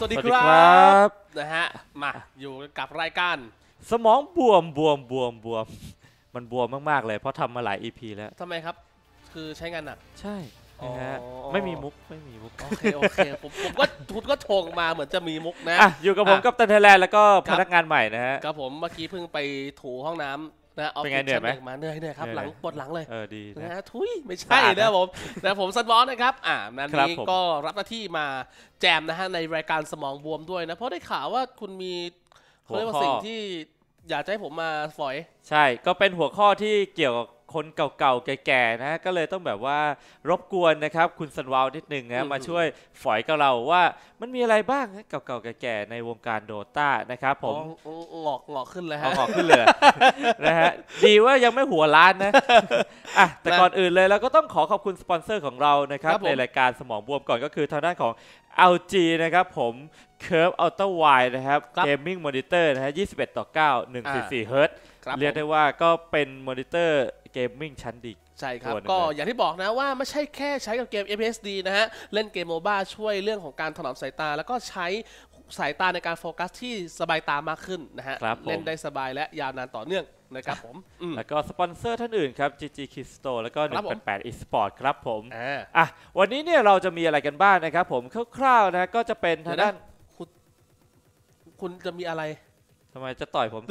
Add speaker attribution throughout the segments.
Speaker 1: สวัสดีครับนะฮะมา อยู่กับรายการ
Speaker 2: สมองบวมบวมบวมบวมมันบวมมากๆเลยเพราะทำมาหลาย EP แล้วทำไมครับ
Speaker 1: คือใช้งานหนักใช่นะฮะไม่มีมุกไม่มีมุกโอเคโอเค ผมผมก็ทุดก็ทงมาเหมือนจะมีมุกนะ อยู่กับผมกับตันเทแลนแล้วก็พนักงานใหม่นะฮะกับผมเมื่อกี้เพิ่งไปถูห้องน้ำนะอเป็นไงเหนื่อยไหมมาเหนื่อยเหนื่อยครับหลังปวดหลังเลย เออดีนะ ทุยไม่ใช่นะผมนะผมซันบอสนะครับ อ่านันนี้ก็รับหน้าที่มาแจมนะฮะในรายการสมองบวมด้วยนะ เพราะได้ข่าวว่าคุณมีเรื่องสิ่งที่อยากให้ผมมาฝอย
Speaker 2: ใช่ ก็เป็นหัวข้อที่เกี่ยวกับคนเก่าๆ แก่ๆ นะก็เลยต้องแบบว่ารบกวนนะครับ คุณสันวาวนิดนึงนะมาช่วยฝอยกับเราว่ามันมีอะไรบ้างเก่าๆ แก่ๆในวงการโดต้านะครับผม
Speaker 1: หลอกหลอกขึ้นเลยฮะหลอกขึ้นเลยนะฮะ ดีว่ายังไม่หัวล้านนะ
Speaker 2: อ่ะแต่ก่อนอื่นเลยเราก็ต้องขอขอบคุณสปอนเซอร์ของเรานะครับในรายการสมองบวมก่อนก็คือทางด้านของ LG นะครับผม Curve UltraWide นะครับ Gaming Monitor นะฮะ21ต่อ9 144เฮิร์ตเรียกได้ว่าก็เป็นมอนิเตอร์เกมมิ่งชั้นดีใช่ครับก็อย่
Speaker 1: างที่บอกนะว่าไม่ใช่แค่ใช้กับเกม FSD นะฮะ เล่นเกมโมบ้าช่วยเรื่องของการถนอมสายตา แล้วก็ใช้สายตาในการโฟกัสที่สบายตามากขึ้นนะฮะเล่นได้สบายและยาวนานต่อเนื่องนะครั
Speaker 2: บผม แล้วก็สปอนเซอร์ท่านอื่นครับ GG k i s t o แล้วก็188 eSport ครับผม อ่ะ วันนี้เนี่ยเราจะมีอะไรกันบ้างนะครับผมคร่าวๆนะก็จะเป็นทางด้าน คุณจะมีอะไรทำไมจะต่อยผม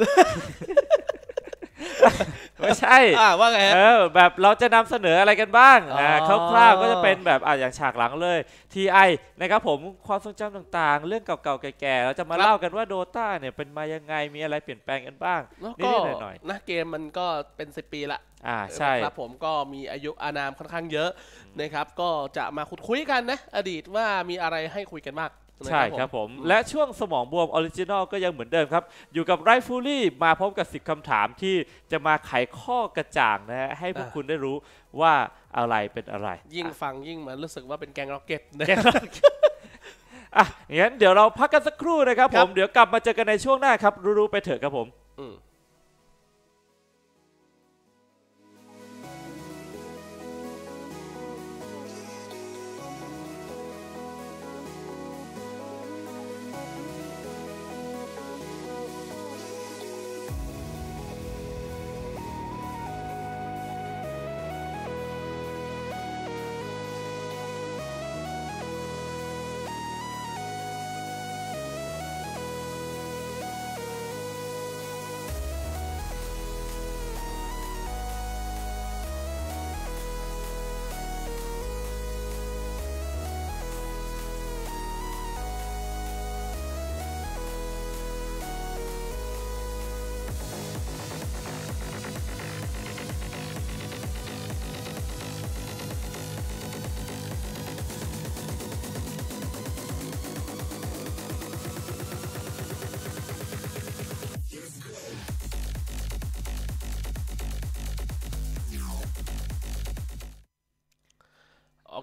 Speaker 2: ไม่ใช่อ่าว่าไงเออแบบเราจะนำเสนออะไรกันบ้างอ่าคร่าวๆก็จะเป็นแบบอ่าอย่างฉากหลังเลยทีไอนะครับผมความทรงจำต่าง ๆ เรื่องเก่าๆแก่ๆเราจะมาเล่ากันว่าโดต้าเนี่ยเป็นมายังไงมีอะไรเปลี่ยนแปลงกันบ้าง
Speaker 1: นิดหน่อยๆน
Speaker 2: ะเกมมันก็เป็นสิปีละ
Speaker 3: อ่าใช่ครับผ
Speaker 2: มก็มีอายุอานา
Speaker 1: มค่อนข้างเยอะนะครับ ก็จะมาคุยกันนะ อดีตว่ามีอะไรให้คุยกันบ้าง
Speaker 3: ใช่ครับผมและ
Speaker 2: ช่วงสมองบวมออริจินอลก็ยังเหมือนเดิมครับ อยู่กับไรฟูลี่มาพร้อมกับสิบคำถามที่จะมาไขข้อกระจ่างนะฮะให้พวกคุณได้รู้ว่าอะไรเป็นอะไร
Speaker 1: ยิ่งฟังยิ่งเหมือนรู้สึกว่าเป็นแกงร็อกเก็ตนะ
Speaker 2: อ่ะงั้นเดี๋ยวเราพักกันสักครู่นะครับผม เดี๋ยวกลับมาเจอกันในช่วงหน้าครับ รู้ๆไปเถอะครับผม อืม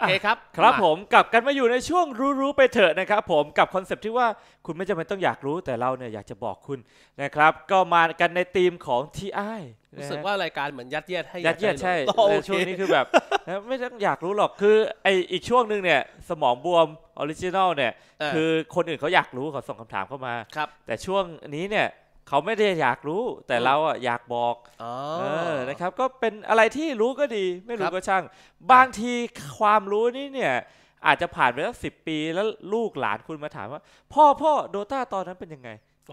Speaker 2: โอเคครับครับผมกลับกันมาอยู่ในช่วงรู้ๆไปเถอะนะครับ ผมกับคอนเซปที่ว่าคุณไม่จำเป็นต้องอยากรู้แต่เราเนี่ยอยากจะบอกคุณนะครับ ก็มากันในทีมของทีไอรู้สึกว่ารายการเหมือนยัดเยียดให้ยัดเยียดใช่ในช่วงนี้คือแบบไม่ต้องอยากรู้หรอกคือไออีกช่วงหนึ่งเนี่ย สมองบวมออริจินอลเนี่ยคือคนอื่นเขาอยากรู้เขาส่งคำถามเข้ามา แต่ช่วงนี้เนี่ยเขาไม่ได้อยากรู้แต่เราอ่ะอยากบอกเออนะครับ ก็เป็นอะไรที่รู้ก็ดี ไม่รู้ก็ช่างบางทีความรู้นี้เนี่ย อาจจะผ่านไปแล้วสิปีแล้วลูกหลานคุณมาถามว่า พ่อพ่อโดต้าตอนนั้นเป็นยังไง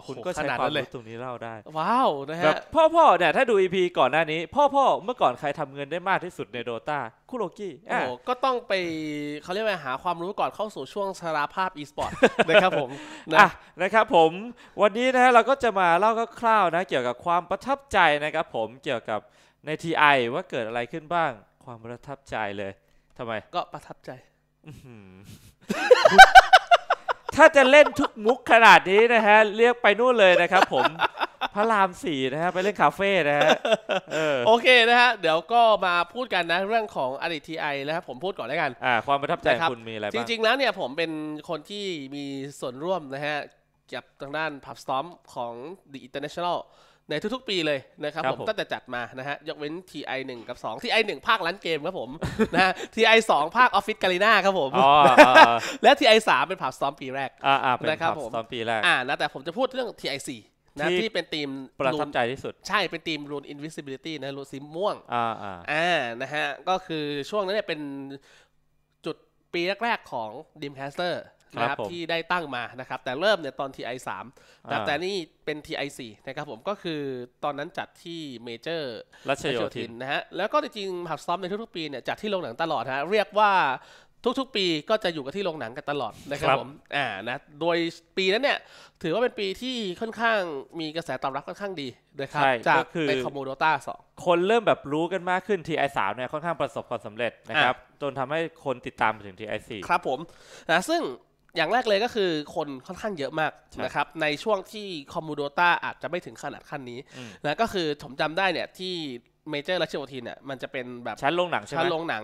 Speaker 2: คุณก็ใช้ความรู้ตรงนี้เล่าได้ ว้าวนะฮะพ่อพ่อเนี่ยถ้าดูอีพีก่อนหน้านี้ พ่อพ่อเมื่อก่อนใครทำเงินได้มากที่สุดในโดตาค
Speaker 1: ุโรกี้โอ้ก็ต้องไปเขาเรียกว่าหาความรู้ก่อนเข้าสู่ช่วงสารภาพอีสปอร์ตนะครับผมน
Speaker 2: ะนะครับผมวันนี้นะฮะเราก็จะมาเล่าคร่าวๆนะ เกี่ยวกับความประทับใจนะครับผมเกี่ยวกับในทีไอว่าเกิดอะไรขึ้นบ้าง ความประทับใจเลย ทำไม ก็ประทับใจถ้าจะเล่นทุกมุกขนาดนี้นะฮะ เรียกไปนู่นเลยนะครับผมพระรามสี่นะฮะ ไปเล่นคาเฟ่นะฮะโอเค
Speaker 1: นะฮะ เดี๋ยวก็มาพูดกันนะเรื่องของอดีตทีไอนะครับผมพูดก่อนแล้วกัน
Speaker 2: อ่าความประทับใจคุณมีอะไรบ้างจริง ๆ แล
Speaker 1: ้วเนี่ย ผมเป็นคนที่มีส่วนร่วมนะฮะ กับทางด้านพับสตอมของ The International ในทุกๆปีเลยนะครับผมตั้งแต่จัดมานะฮะ ยกเว้น TI 1กับ 2 TI 1ภาคล้านเกมครับผมนะฮะ TI 2ภาคออฟฟิศกาลิน่าครับผมและ TI 3เป็นผับซ้อมปีแรกอ่า
Speaker 2: เป็นผับซ้อมปีแรกอ่า
Speaker 1: นะแต่ผมจะพูดเรื่อง TI 4นะที่เป็นทีมประทับใจที่สุด ใช่ เป็นทีมรูนอินวิสิบิลิตี้นะรูนสีม่วงอ่าอ่าอ่านะฮะก็คือช่วงนั้นเนี่ยเป็นจุดปีแรก ๆของดีมแคสเตอร์นะครับที่ได้ตั้งมานะครับ แต่เริ่มเนี่ยตอน TI 3นะแต่นี่เป็น TI 4นะครับผมก็คือตอนนั้นจัดที่เมเจอร์ราชโยธินนะฮะแล้วก็จริงๆหับซ้อมในทุกๆปีเนี่ยจัดที่โรงหนังตลอดฮะเรียกว่าทุกๆปีก็จะอยู่กับที่โรงหนังกันตลอดนะครับผมอ่านะโดยปีนั้นเนี่ย ถือว่าเป็นปีที่ค่อนข้างมีกระแสตอบรับค่อนข้างดีนะครับจากเป็นคอมโมโ
Speaker 2: ดต้าสองคนเริ่มแบบรู้กันมากขึ้นทีไอสามเนี่ยค่อนข้างประสบความสำเร็จนะครับจนทำให้คนติดตามไปถึงทีไอสี่ครับผมนะซึ่งอย่างแรกเลยก็คือ
Speaker 1: คนค่อนข้างเยอะมากนะครับ ในช่วงที่คอมมูโดต้าอาจจะไม่ถึงขนาดขั้นนี้นะก็คือผมจำได้เนี่ยที่เมเจอร์รเชโยธินเนี่ยมันจะเป็นแบบ ชั้นลงหนังชั้นลงหนัง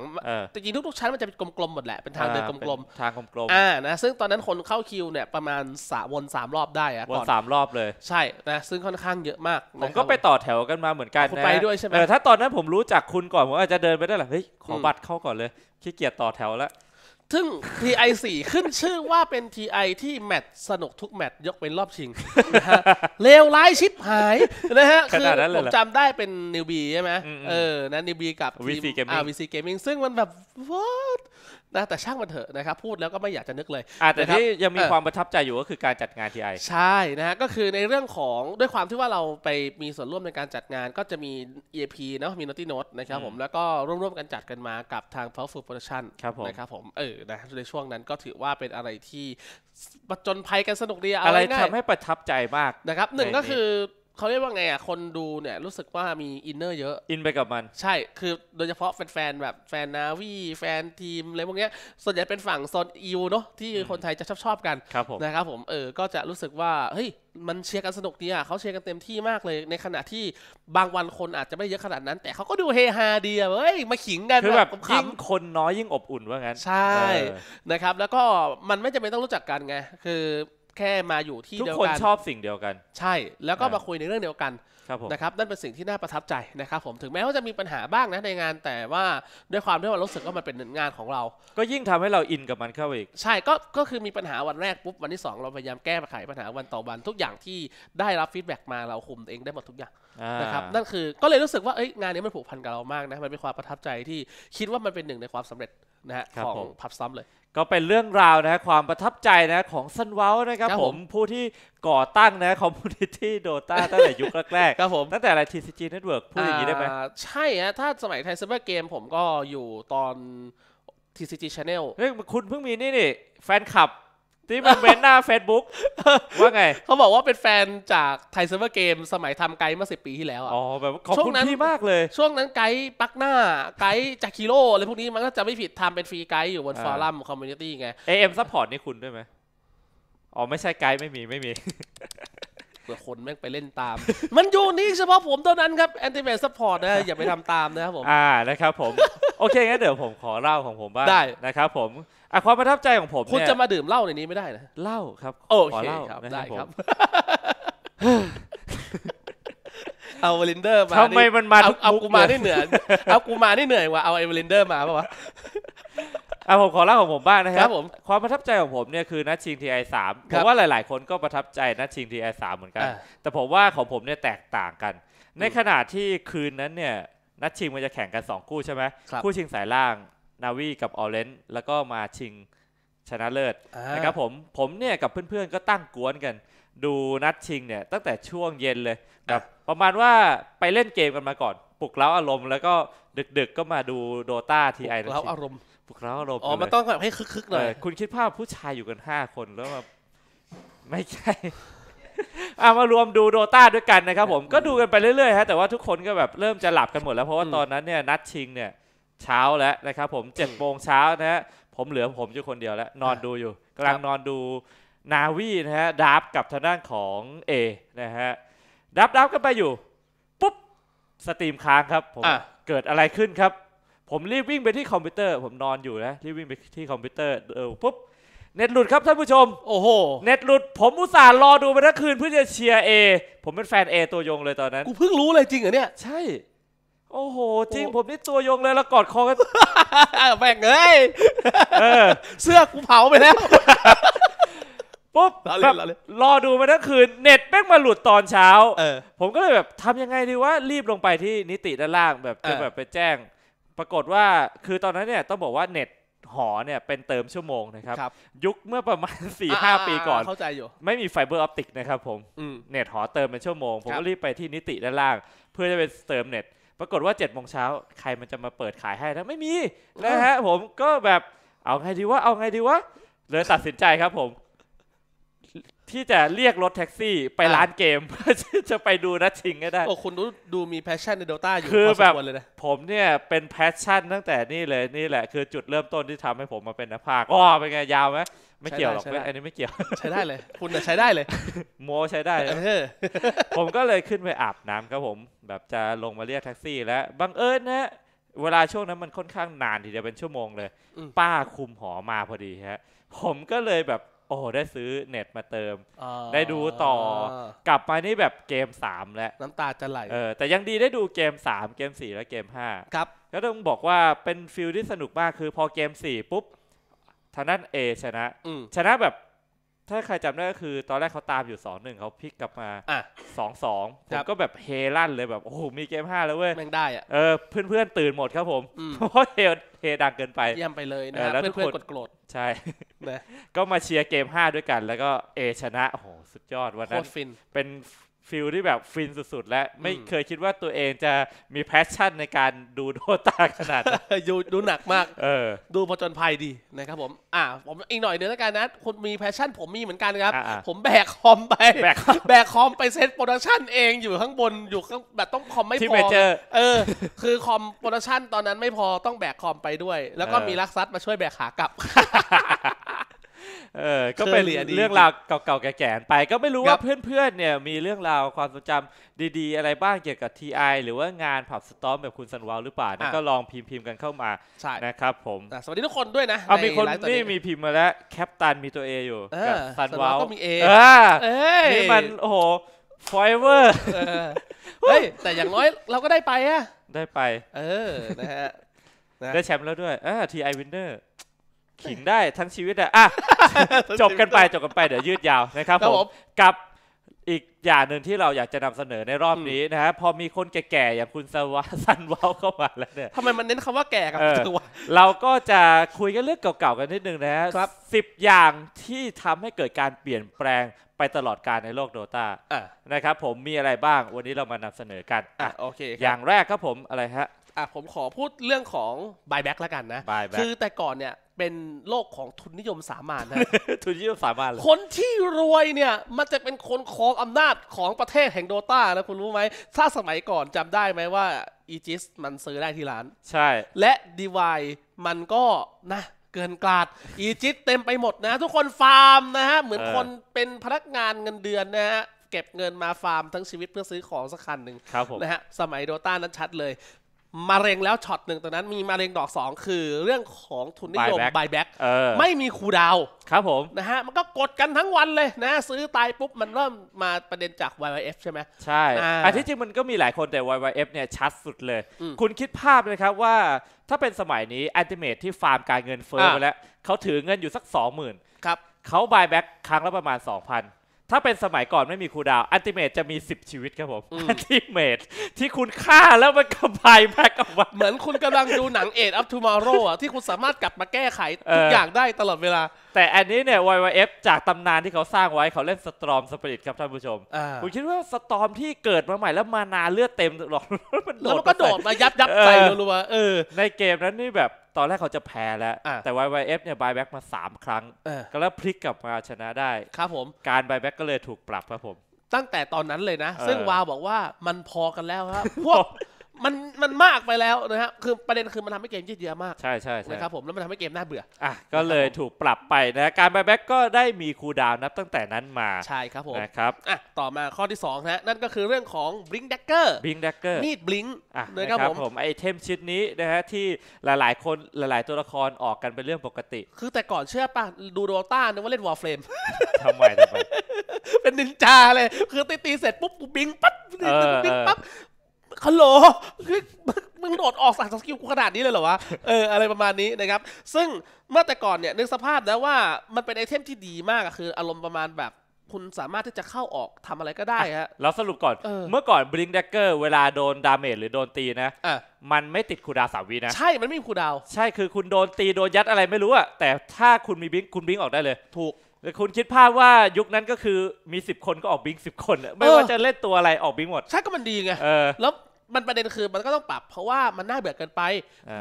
Speaker 1: แต่จริงทุกๆชั้นมันจะเป็นกลมๆหมดแหละเป็นทางเดินกลม
Speaker 2: ๆทางกลมๆอ
Speaker 1: ่านะซึ่งตอนนั้นคนเข้าคิวเนี่ยประมาณสาวนสามรอบได้อะวนสามรอบเลยใช่นะซึ่งค่อนข้างเยอะมาก ผมก็ไป
Speaker 2: ต่อแถวกันมาเหมือนกันนะไปด้วยใช่ไหมถ้าตอนนั้นผมรู้จักคุณก่อนผมอาจจะเดินไปได้แหละเฮ้ยขอบัตรเข้าก่อนเลยขี้เกียจต่อแถวแล้ว
Speaker 1: ซึ่ง TI 4ขึ้นชื่อว่าเป็น TI ที่แมต์สนุกทุกแมต์ยกเป็นรอบชิงนะฮะเลวร้ายชิบหายนะฮะคือผมจำได้เป็นนิวบีใช่ไหมเออนะนิวบีกับทีมอาร์ซีเกมมิ่งซึ่งมันแบบ what นะแต่ช่างมันเถอะนะครับพูดแล้วก็ไม่อยากจะนึกเลยแต่ที่ยังมีความป
Speaker 2: ระทับใจอยู่ก็คือการจัดงานทีไอใ
Speaker 1: ช่นะฮะก็คือในเรื่องของด้วยความที่ว่าเราไปมีส่วนร่วมในการจัดงาน ก็จะมี EAP เนาะมีนตตี้โนตนะครับผมแล้วก็ร่วมๆกันจัดกันมากับทาง p o w e r f u l Production ครับผมนะครับผมเออนะในช่วงนั้นก็ถือว่าเป็นอะไรที่ประจนภัยกันสนุกดี อะไรทำให้
Speaker 2: ประทับใจมากนะครับหนึ่งก็คือ
Speaker 1: เขาเรียกว่าไงอ่ะคนดูเนี่ยรู้สึกว่ามีอินเนอร์เยอะอินไปกับมัน ใช่ คือโดยเฉพาะแฟนๆแบบแฟนนาวีแฟนทีมอะไรพวกเนี้ย ส่วนใหญ่เป็นฝั่งโซนีวเนาะที่คนไทยจะชอบชอบกันครับนะครับผมเออก็จะรู้สึกว่า เฮ้ย มันเชียร์กันสนุกดีอ่ะเขาเชียร์กันเต็มที่มากเลยในขณะท
Speaker 2: ี่บางวัน
Speaker 1: คนอาจจะไม่เยอะขนาดนั้น แต่เขาก็ดูเฮฮาดีอ่ะเฮ้ยมาขิงกันคือแบบยิ่ง
Speaker 2: คนน้อยยิ่งอบอุ่นว่างั้นใช่
Speaker 1: นะครับแล้วก็มันไม่จำเป็นต้องรู้จักกันไงคือแค่มาอยู่ที่เดียวกันทุกคนชอบสิ่งเดียวกัน ใช่แล้วก็มาคุยในเรื่องเดียวกันนะครับนั่นเป็นสิ่งที่น่าประทับใจนะครับผมถึงแม้ว่าจะมีปัญหาบ้างนะในงานแต่ว่าด้วยความที่ว่ารู้สึกว่ามันเป็นงานของเรา ก็ยิ่งทำให้เราอินกับมันเข้าอีกใช่ก็ก็คือมีปัญหาวันแรกปุ๊บวันที่2เราพยายามแก้ไขปัญหาวันต่อวันทุกอย่างที่ได้รับฟีดแบ็กมาเราคุมเองได้หมดทุกอย่างนะครับนั่นคือก็เลยรู้สึกว่าเอ้ยงานนี้มันผูกพันกับเรามากนะมันเป็นความประทับใจที่คิดว่ามันเป็นหนึ่งในความสำเร็จ
Speaker 2: นะฮะครับของผมพับซ้ำเลยก็เป็นเรื่องราวนะฮะความประทับใจนะของซันเวลนะครับผมผู้ที่ก่อตั้งนะคอมมูนิตี้โดตาตั้งแต่ยุคแรกครับผมตั้งแต่อะไรทีีีซจเน็ตเวิร์กพูดอย่างนี้ได้ไหม
Speaker 1: ใช่ฮะถ้าสมัยไทยซูเปอร์เกมผมก็อยู่ตอน TCG Channel เฮ้ยคุณเพิ่งมีนี่นี่ แฟนคลับที่มึงเว้นหน้า Facebook ว่าไง เขาบอกว่าเป็นแฟนจากไทยเซิร์ฟเวอร์เกมสมัยทำไกด์เมื่อสิปีที่แล้วอ๋อแบบขอบคุณพี่มากเลย ช่วงนั้นไกด์ปักหน้าไกด์จากคิโร่อะไรพวกนี้มันก็จะไม่ผิดทำเป็นฟรีไกด์อยู่บนฟอรัมคอมมูนิตี้ไง
Speaker 2: เอ็มซัพพอร์ตนี่คุณด้วยไหมอ๋อ ไม่ใช่ไกด์ไม่มีไม่มีเผื่อคนแม่งไปเล่นตาม
Speaker 1: มันยูนิคเฉพาะผมเท่านั้นครับแอนติเมทซัพพอร์ตนะ อย่าไปทำตามนะครับผมอ่
Speaker 2: านะครับ ผม โอเคงั้นเดี๋ยวผมขอเล่าของผมบ้างได้นะครับผมอะความประทับใจของผมคุณจะมาดื่มเหล้าในนี้ไม่ได้ นะเหล้าครับ โอเคหล้าครับนะได้ผมครับ เอาเวลินเดอร์มาทำไม่มันมาเอาทุกเอากูมาได้เหนื่อยเอากูมาได้เหนื่อยกว่า เอาไอเวลินเดอร์มาปะวะอ่ะผมขอเล่าของผมบ้างนะครัรับผมความประทับใจของผมเนี่ยคือนัดชิงทีไอสามผมว่าหลาย ๆ คนก็ประทับใจนัดชิงทีไอสามเหมือนกัน แต่ผมว่าของผมเนี่ยแตกต่างกัน ในขณะที่คืนนั้นเนี่ยนัดชิงมันจะแข่งกัน2คู่ใช่ไหมครับคู่ชิงสายล่างนาวีกับออเรนจ์แล้วก็มาชิงชนะเลิศนะครับ ผมผมเนี่ยกับเพื่อนๆ ก็ตั้งกวนกัน ดูนัดชิงเนี่ยตั้งแต่ช่วงเย็นเลยแบบประมาณว่าไปเล่นเกมกันมาก่อนปลุกเล้าอารมณ์แล้วก็ดึกๆก็มาดูโดตาทีไอปลุกเล้าอารมณ์ปลุกเล้าอารมณ์อ๋อมันต้องแบบให้คึกๆหน่อยคุณคิดภาพผู้ชายอยู่กันห้าคนแล้วแบบไม่ใช่อามารวมดูโดตาด้วยกันนะครับ ผมก็ดูกันไปเรื่อยๆฮะแต่ว่าทุกคนก็แบบเริ่มจะหลับกันหมดแล้วเพราะว่าตอนนั้นเนี่ยนัดชิงเนี่ยเช้าแล้วนะครับผมเจ็ดโมงเช้านะฮะผมเหลือผมอยู่คนเดียวแล้วนอนดูอยู่กำลังนอนดูนาวีนะฮะดับกับทางด้านของเอนะฮะดับดับกันไปอยู่ปุ๊บสตรีมค้างครับ ผมเกิดอะไรขึ้นครับ ผมรีบวิ่งไปที่คอมพิวเตอร์ ผมนอนอยู่นะรีบวิ่งไปที่คอมพิวเตอร์เออปุ๊บเน็ตหลุดครับท่านผู้ชมโอ้โหเน็ตหลุดผมอุตส่าห์รอดูไปทั้งคืนเพื่อจะเชียร์เอผมเป็นแฟนเอตัวยงเลยตอนนั้นกูเพิ่งรู้เลยจริงเหรอเนี่ยใช่โอ้โห จริง ผมนี่ตัวยงเลยแล้วกอดคอกันแบ่งเลยเสื้อกูเผาไปแล้ว ปุ๊บแบบรอดูมาทั้งคืน เน็ตแม่งมาหลุดตอนเช้า ผมก็เลยแบบทำยังไงดีว่ารีบลงไปที่นิติด้านล่าง แบบจะแบบไปแจ้ง ปรากฏว่าคือตอนนั้นเนี่ยต้องบอกว่าเน็ตหอเนี่ย เป็นเติมชั่วโมงนะครับ ยุคเมื่อประมาณ4ี่ห้าปีก่อน เข้าใจอยู่ไม่มีไฟเบอร์ออปติกนะครับผม เน็ตหอเติมเป็นชั่วโมงผมก็รีบไปที่นิติด้านล่าง เพื่อจะไปเติมเน็ตปรากฏว่า7จ็ดโมงเช้า ใครมันจะมาเปิดขายให้แล้วไม่มีนะฮะผมก็แบบเอาไงดีวะ เอาไงดีวะเลยตัดสินใจครับผม ที่จะเรียกรถแท็กซี่ ไปร้านเกม จะไปดูนัดชิงก็ได้โอ้คุณดูมีแพชชั่นในโดตาอยู่คือแบบผมเนี่ยเป็นแพชชั่นตั้งแต่นี่เลยนี่แหละคือจุดเริ่มต้นที่ทำให้ผมมาเป็นนักพากย์อ๋อเป็นไง ยาวไหมไม่เกี่ยวหรอกอันนี้ไม่เกี่ยวใช้ได้เลย คุณใช้ได้เลยโมใช้ได้ผมก็เลยขึ้นไปอาบน้ำครับผมแบบจะลงมาเรียกแท็กซี่แล้วบังเอิญนะ เวลาช่วงนั้นมันค่อนข้างนานทีเดียวเป็นชั่วโมงเลย ป้าคุมหอมาพอดีฮะผมก็เลยแบบโอ้ได้ซื้อเน็ตมาเติมได้ดูต่อ กลับมานี่แบบเกม 3 แล้วน้ำตาจะไหลเออแต่ยังดีได้ดูเกม3 เกม4 และเกม5ครับก็ต้องบอกว่าเป็นฟิลที่สนุกมากคือพอเกม4ปุ๊บทางด้านเอชนะชนะแบบ ถ้าใครจำได้ก็คือตอนแรกเขาตามอยู่สองหนึ่งเขาพลิกกลับมาสองสองผมก็แบบเฮลั่นเลยแบบโอ้โหมีเกมห้าแล้วเว้ยแม่งได้อ่ะเออเพื่อนนตื่นหมดครับผมอเพราะเฮเฮดังเกินไปเยี่ยมไปเลยนะเรับเพื่อนเพื่อนกดโกรธใช่ก็มาเชียร์เกมห้าด้วยกัน แล้วก็เอชนะโอ้โหสุดยอดวันนั้นเป็นฟิลที่แบบฟินสุดๆและไม่เคยคิดว่าตัวเองจะมีแพชชั่นในการดูโดตาขนาดดูดูหนักมากเออดูพอจนภัยดีนะครับ ผม
Speaker 1: อ่าผมอีกหน่อยเดียวแล้วกันนะ คุณมีแพชชั่นผมมีเหมือนกันครับ ผมแบกคอมไปแบกคอมไปเซตโปรดักชั่นเองอยู่ข้างบนอยู่ข้างแบบต้องคอมไม่พอเออคือคอมโปรดักชั่นตอนนั้นไม่พอต้องแบกคอมไปด้วย แล้วก็มีลักซัดมาช่วยแบกขากลับเออ ก็เป็นเรื่องราว
Speaker 2: เก่าๆแก่ๆไป ก็ไม่รู้ว่าเพื่อนๆเนี่ยมีเรื่องราวความทรงจำดีๆอะไรบ้างเกี่ยวกับ TI หรือว่างานผับสตอมแบบคุณสันวาลหรือเปล่านะก็ลองพิมพ์ๆกันเข้ามานะครับผม สวัสดีทุกคนด้วยนะเอามีคนนี่มีพิมพ์มาแล้วแคปตันมีตัวเออยู่ัสันวาลก็มีเอนี่มัน โอ้โหอยเวอร์เฮ้ย
Speaker 1: แต่อย่างน้อยเราก็ได้ไปอะ
Speaker 2: ได้ไปเออนะฮะได้แชมป์แล้วด้วยออทีไอวินเนอร์ขิงได้ทั้งชีวิตอะอ่ะจบกันไปจบกันไปเดี๋ยวยืดยาวนะครับผมกับอีกอย่างหนึ่งที่เราอยากจะนำเสนอในรอบนี้นะฮะพอมีคนแก่ๆอย่างคุณสวัสันวาวเข้ามาแล้วเนี่ยทำไมมันเน้นคำว่าแก่กับตัวเราก็จะคุยกันเรื่องเก่าๆกันนิดนึงนะฮะสิบอย่างที่ทำให้เกิดการเปลี่ยนแปลงไปตลอดการในโลกโดตานะครับ ผมมีอะไรบ้างวันนี้เรามานำเสนอกันอ่ะโอเคอย่างแรกครับผมอะไรฮะอ่ะผมขอพูดเรื่องของ
Speaker 1: buyback แล้วกันนะคือแต่ก่อนเนี่ยเป็นโลกของทุนนิยมสามานนะทุนนิยมสามานเลยคนที่รวยเนี่ย มันจะเป็นคนครองอำนาจของประเทศแห่งโดตานะ คุณรู้ไหม ถ้าสมัยก่อนจำได้ไหมว่าอีจิสมันซื้อได้ที่ร้านใช่ และดีวายมันก็นะเกินกลาดอีจิตเต็มไปหมดนะ ทุกคนฟาร์มนะฮะ เหมือนคนเป็นพนักงานเงินเดือนนะฮะ เก็บเงินมาฟาร์มทั้งชีวิตเพื่อซื้อของสักคันหนึ่งนะฮะสมัยโดตานั้นชัดเลยมาเร็งแล้วช็อตหนึ่งตอนนั้นมีมาเร็งดอก 2 คือเรื่องข
Speaker 2: องทุนนิยมบายแบ็กไม่มีคูดาวครับผม
Speaker 1: นะฮะมันก็กดกันทั้งวันเลยนะซื้อตายปุ๊บ มันเริ่มมาประเด็นจาก YYF ใช่ไหม
Speaker 2: ใช่อันที่จริงมันก็มีหลายคนแต่ YYF เนี่ยชัดสุดเลย คุณคิดภาพเลยครับว่า ถ้าเป็นสมัยนี้แอนติเมทที่ฟาร์มการเงินเฟ้อไปแล้วเขาถือเงินอยู่สัก 20,000ครับเขาบายแบ็กครั้งละประมาณ 2,000ถ้าเป็นสมัยก่อนไม่มีครูดาวอันติเมตจะมี 10 ชีวิตครับผม อันติเมตที่คุณฆ่าแล้วมันกพารแพ็กออกมาเหมือนคุณกำลังดูหนังเอ็ดอัพทูมารโรอ่ะ ที่คุณสามารถกลับมาแก้ไขทุกอย่างได้ตลอดเวลา แต่อันนี้เนี่ย YYF จากตำนานที่เขาสร้างไว้เขาเล่นสตรอมสปิริตครับ ท่านผู้ชมคุณคิดว่าสตรอมที่เกิดมาใหม่ แล้วมานาเลือดเต็มหรอกแล้วมันก็โดดมายับยับใจรัวๆเออ ในเกมนั้นนี่แบบตอนแรกเขาจะแพ้แล้ว แต่ YYF เนี่ย บายแบ็กมา 3 ครั้ง ก็แล้วพลิกกลับมาชนะได้ ครับผม การบายแบ็กก็เลยถูกปรับครับผม ตั้งแต่ตอนนั้นเลยนะ ซึ่งวาว
Speaker 1: บอกว่ามันพอกันแล้วครับ พวกมันมันมากไปแล้วนะครับคือประเด็นคือมันทำให้เกมยืดเยื้อมาก ใช่
Speaker 2: ใช่ใช่นะครับผม
Speaker 1: แล้วมันทำให้เกมน่าเบื่ออ่ะ
Speaker 2: ก็เลยถูกปรับไปนะ การแบแบ็กก็ได้มีคูดาวนับตั้งแต่นั้นมาใช่ครับผมนะครับอ่ะต่อมาข้อที่ 2 นะ นั่นก็คือเรื่องของบลิงดักเกอร์บลิงดักเกอร์มีดบลิงอ่ะนะครับผมไอเทมชิ้นนี้นะฮะที่หลายหลายคนหลายๆ ตัวละครออกกันเป็นเรื่องปกติ คือแต่ก่อนเชื่อป่ะดูโดต้านึกว่าเล่นวอลเฟรมทำไมทำไม
Speaker 1: เป็นนินจาเลยคือตีตีเสร็จปุ๊บบิงปั๊บ
Speaker 2: บิงปั๊บ
Speaker 1: ฮัลโหลมึงโดดออกัางสกิลกูขนาดนี้เลยเหรอวะ เอออะไรประมาณนี้นะครับ ซึ่งเมื่อแต่ก่อนเนี่ยนึกสภาพนะว่ามันเป็นไอเทมที่ดีมากคืออารมณ์ประมาณแบบคุณสามารถที่จะเข้าออกทำอะไรก็ได้ฮะ
Speaker 2: แล้วสรุปก่อนเมื่อก่อนบลิงเดเกอร์เวลาโดนดาเมจหรือโดนตีนะมันไม่ติดคูดาวสาวีนะ ใช
Speaker 1: ่ มันไม่มีคูดาว
Speaker 2: ใช่ คือคุณโดนตีโดนยัดอะไรไม่รู้อะแต่ถ้าคุณมีบิงคุณบิงออกได้เลยถูกแต่คุณคิดภาพว่ายุคนั้นก็คือมีสิบคนก็ออกบิงสิบคนไม่ว่าจะเล่นตัวอะไรออกบิงหมด ใช่ก็มันดีไง
Speaker 1: แล้วมันประเด็นคือมันก็ต้องปรับ เพราะว่ามันน่าเบื่อเกินไป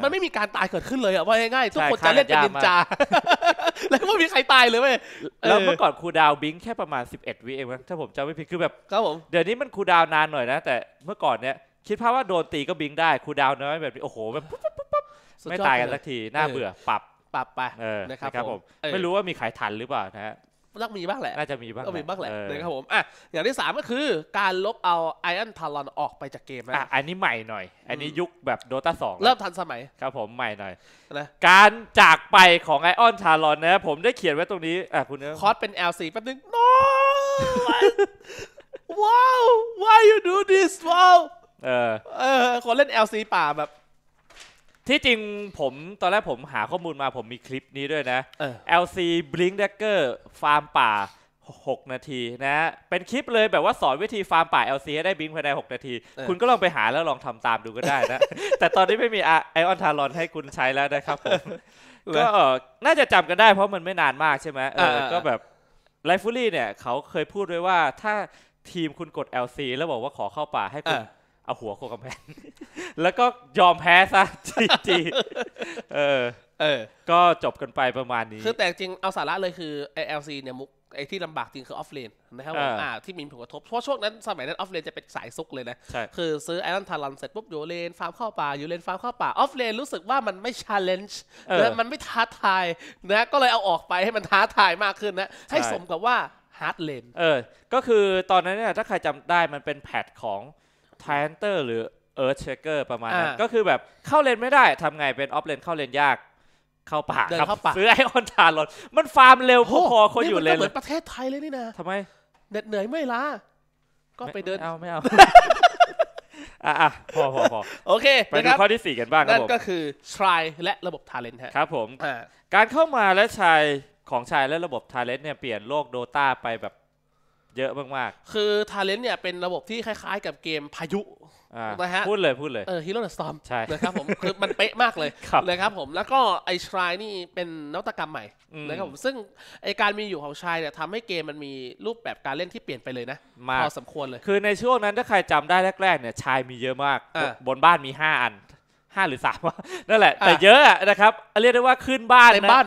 Speaker 1: มันไม่มีการตายเกิดขึ้นเลยอะว่าง่ายๆ
Speaker 3: ทุกคนจะเล่นเป็นนินจา
Speaker 2: แล้วไม่มีใครตายเลยเว้ยแล้วเมื่อก่อนครูดาวบิงแค่ประมาณ 11วิเองมั้งถ้าผมจำไม่ผิด คือแบบครับผมเดี๋ยวนี้มันครูดาวนานหน่อยนะ แต่เมื่อก่อนเนี้ยคิดภาพว่าโดนตีก็บิงได้ครูดาวน้อยแบบโอ้โหแบบไม่ตายกันสักทีน่าเบื่อปรับปรับไปนะครับผมไม่รู้ว่ามีขายทันหรือเปล่านะฮะ
Speaker 1: ต้องมีบ้างแหละน่าจะมีบ้างก็มีบ้างแหละนะครับผมอ่ะอย่างที่ 3 ก็คือการลบเอาไอออนทารอนออกไปจากเก
Speaker 2: มนะอันนี้ใหม่หน่อย อันนี้ยุคแบบโดตาสองเริ่มทันสมัยครับผมใหม่หน่อยนะการจากไปของไอออนทารอนนะผมได้เขียนไว้ตรงนี้อ่ะคุณเนื้อคอสเป็น l 4แป๊บนึง
Speaker 1: no ว้าว why you do this ว้าว
Speaker 2: เออเออคนเล่น LC ป่าแบบที่จริงผมตอนแรกผมหาข้อมูลมาผมมีคลิปนี้ด้วยนะ LC Blink Dagger ฟาร์มป่า 6 นาทีนะ เป็นคลิปเลยแบบว่าสอนวิธีฟาร์มป่า LC ให้ได้บิงภายใน 6 นาที คุณก็ลองไปหาแล้วลองทำตามดูก็ได้นะ แต่ตอนนี้ไม่มีไอออนทารอนให้คุณใช้แล้วนะครับผม ก็น่าจะจำกันได้เพราะมันไม่นานมากใช่ไหมก็แบบไลฟูลี่เนี่ย เขาเคยพูดไว้ว่าถ้าทีมคุณกด LC แล้วบอกว่าขอเข้าป่าให้คุณเอาหัวโคกาแพงแล้วก็ยอมแพ้ซะจีิงเออเออก็จบกันไปประมาณนี้คือแ
Speaker 1: ต่จริงเอาสาระเลยคือไอเอลซีเนี่ยมุกไอ้ที่ลำบากจริงคือออฟเลนนะครับผมอ่าที่มีผลกระทบ เพราะช่วงนั้น สมัยนั้นออฟเลน จะเป็นสายซุกเลยนะ คือซื้อ ไอรอนทารอนเสร็จปุ๊บ อยู่เลนฟาร์มเข้าป่าอยู่เลนฟาร์มเข้าป่าออฟเลนรู้สึกว่ามันไม่ชาร์เลนจ์นะมันไม่ท้าทายนะก็เลยเอาออกไปให้มันท้าทายมากขึ้นนะ ให้สมกับว่า
Speaker 2: ฮาร์ดเลนเออ ก็คือตอนนั้นเนี่ยถ้าใครจำได้มันเป็นแพทของไทแอนเตอร์หรือเอิร์ธเชเกอร์ประมาณนั้นก็คือแบบเข้าเลนไม่ได้ทำไงเป็นออฟเลน เข้าเลนยาก เข้าป่าเดินครับเข้าป่าซื้อไอออนทารอนมันฟาร์มเร็วพอคนอยู่เลนเหเมือ
Speaker 1: นประเทศไทยเลยนี่นะทำไมเหน็ดเหนื่อยไม่ล้าก็ไปเดิน ไม่เอาไม่เอา
Speaker 2: อ่ะพอพอพอโอเคไปดูข้อที่สี่กันบ้างครันั่บนผมก็ค
Speaker 1: ือชายและระบบทาเลนต์ครับ ผม
Speaker 2: การเข้ามาและชายของชายและระบบทาเลนต์เนี่ยเปลี่ยนโลกโดตาไปแบบเยอะมากๆ
Speaker 1: คือทาเลนต์เนี่ยเป็นระบบที่คล้ายๆ กับเกมพายุ
Speaker 2: นะฮะพูดเลยพูดเลยเออฮีโร่เดอะสตอมใช่นะครับผมค
Speaker 1: ือมันเป๊ะมากเล
Speaker 2: ยนะครับผมแล้วก็ไ
Speaker 1: อชรายนี่เป็นนวัตกรรมใหม่นะครับผมซึ่งไอการมีอยู่ของชายเนี่ยทำให้เกมมันมีรูปแบบการเล่นที่เปลี่ยนไปเลยนะ พอสมควรเลย ค
Speaker 2: ือในช่วงนั้นถ้าใครจำได้แรกๆเนี่ยชายมีเยอะมากบนบ้านมี 5 อันห้าหรือสามนั่นแหละ แต่เยอะนะครับเรียกได้ว่าขึ้นบ้านในบ้าน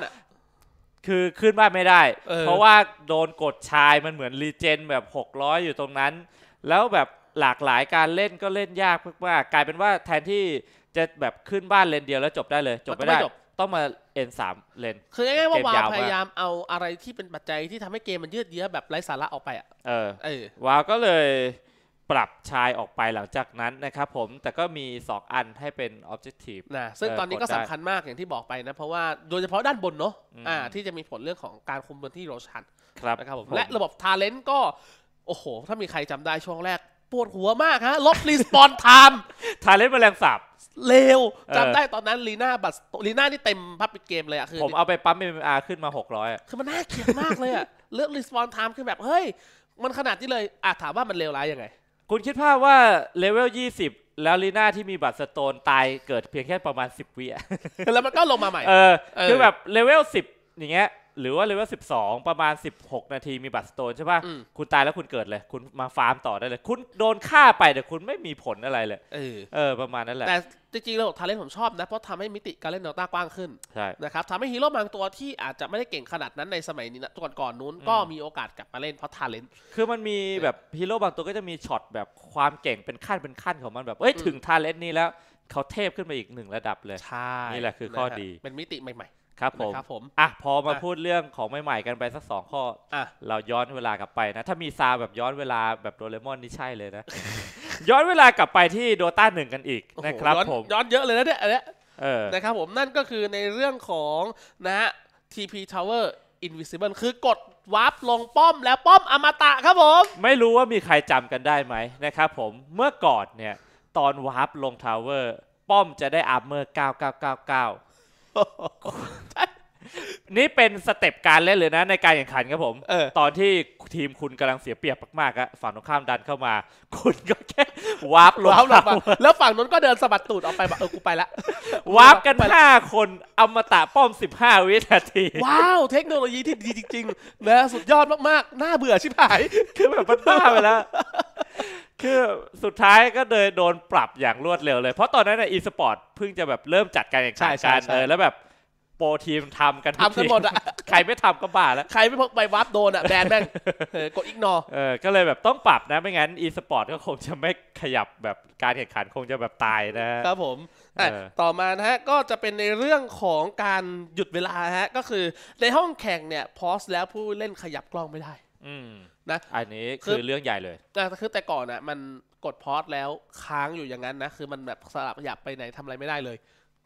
Speaker 2: คือขึ้นบ้านไม่ได้ เพราะว่าโดนกดชายมันเหมือนรีเจนแบบ 600 อยู่ตรงนั้น แล้วแบบหลากหลายการเล่นก็เล่นยากมากกลายเป็นว่าแทนที่จะแบบขึ้นบ้านเลนเดียวแล้วจบได้เลย จบไม่ได้ ต้องมาเอ็นสามเลนคือง่ายๆว่าวาวพยายาม
Speaker 1: เอาอะไรที่เป็นปัจจัยที่ทำให้เกมมันยืดเยื้อแบบไร้สาระออกไปอ่ะ
Speaker 2: เออวาวก็เลยปรับชายออกไปหลังจากนั้นนะครับผมแต่ก็มี2อันให้เป็น objective นะซึ่งตอนนี้ก็สำคั
Speaker 1: ญมากอย่างที่บอกไปนะ เพราะว่าโดยเฉพาะด้านบนเนาะอ่าที่จะมีผลเรื่องของการคุมพื้นที่โรชัน
Speaker 2: ครับนะครับผม และระบ
Speaker 1: บทาเลนต์ก็ โอ้โห ถ้ามีใครจำได้ช่วงแรกปวดหัวมากฮะลบรีสปอนไท
Speaker 2: ม์ทาเลนตแมลงสาบเลวจำได้
Speaker 1: ตอนนั้นลีน่าบัตลีน่านี่เต็มพั
Speaker 2: บปิดเกมเลยอะคือผมเอาไปปั๊มเอ็มอาร์ขึ้นมา600
Speaker 1: คือมันน่าเกลียดมากเลยอะเลือกรีสปอนไทม์คือแบบเฮ้ยมันขนาดที่เลยอาจถามว่ามันเลวร้ายยังไง
Speaker 2: คุณคิดภาพว่า เลเวลยี่สิบแล้วลีน่าที่มีบัตรสโตนตายเกิดเพียงแค่ประมาณสิบวิแล้วมันก็ลงมาใหม่ เออคือแบบ เลเวลสิบอย่างเงี้ยหรือว่าเลเวลสิบสองประมาณสิบหกนาทีมีบัตรสโตนใช่ป่ะคุณตายแล้วคุณเกิดเลย คุณมาฟาร์มต่อได้เลย คุณโดนฆ่าไปแต่คุณไม่มีผลอะไรเลย เออเออประมาณนั้นแหละ แต่
Speaker 1: จริงๆระบบทาเล่นผมชอบนะ เพราะทำให้มิติการเล่นดลต้ากว้างขึ้นใช่นะครับทำให้ฮีโร่บางตัวที่อาจจะไม่ได้เก่งขนาดนั้นในสมัยนี้นะตัวก่อนนู้นก็มีโอกาสกลับมาเล
Speaker 2: ่นเพราะทาเล่นคือมันมีแบบฮีโร่บางตัวก็จะมีช็อตแบบความเก่งเป็นขั้นเป็นขั้นของมันแบบเอ้ยถึงทาเล่นนี้แล้ว เขาเทพขึ้นไปอีกหนึ่งระดับเลยใช่นี่แหละคือข้อดีเป็นมิติใหม่ครับผมครับผมอ่ะพอมาพูดเรื่องของใหม่ๆกันไปสักสองข้ออเราย้อนเวลากลับไปนะ ถ้ามีซาแบบย้อนเวลาแบบโดเรมอนนี่ใช่เลยนะ ย้อนเวลากลับไปที่โดต้าหนึ่งกันอีกนะครับผมย้อนเยอะเลยนะเนี่ยอันเนี้ยนะค
Speaker 1: รับผมนั่นก็คือในเรื่องของนะฮะ TP Tower Invisible คือกดวาร์ปลงป้อม แล้วป้อมอมตะครั
Speaker 2: บผม ไม่รู้ว่ามีใครจำกันได้ไหมนะครับผม เมื่อก่อนเนี่ยตอนวาร์ปลงทาวเวอร์ ป้อมจะได้อัพเมอร์9999นี่เป็นสเต็ปการเล่นเลยนะในการแข่งขันครับผม ตอนที่ทีมคุณกำลังเสียเปรียบมากๆอะฝั่งตรงข้ามดันเข้ามา คุณก็แค่วาร์ปลงมา
Speaker 1: แล้วฝั่งนั้นก็เดินสะบัดตูดออกไปแบบเออ กูไปละวาร์ป
Speaker 2: กันห้าคนอมตะป้อม 15 วินาที ว้าว เทคโนโลยีที่ดีจริงๆนะสุดยอดมากๆ น่าเบื่อชิบหาย คือแบบมันบ้าไปแล้วคือสุดท้ายก็เลยโดนปรับอย่างรวดเร็วเลย เพราะตอนนั้นอีสปอร์ตเพิ่งจะแบบเริ่มจัดการแข่งขันการเลยแล้วแบบโปรทีมทำกันทำกันหมดอ่ะใครไม่ทำก็บ้าแล้ว ใครไม
Speaker 1: ่พกใบวับโดนอ่ะแบน
Speaker 2: แม่งกดอิกนอเออก็เลยแบบต้องปรับนะไม่งั้นอีสปอร์ตก็คงจะไม่ขยับแบบการแข่งขันคงจะแบบตายนะครับผมต
Speaker 1: ่อมานะฮะก็จะเป็นในเรื่องของการหยุดเวลาฮะก็คือในห้องแข่งเนี่ยพอสแล้วผู้เล่นขยับกล้องไม่ได้
Speaker 2: อนะอันนี้คือเรื่องใหญ่เลย
Speaker 1: แต่คือแต่ก่อนอ่ะมันกดพอสแล้วค้างอยู่
Speaker 2: อย่างนั้นนะ คือมันแบบสลับหยับไปไหนทำอะไรไม่ได้เลย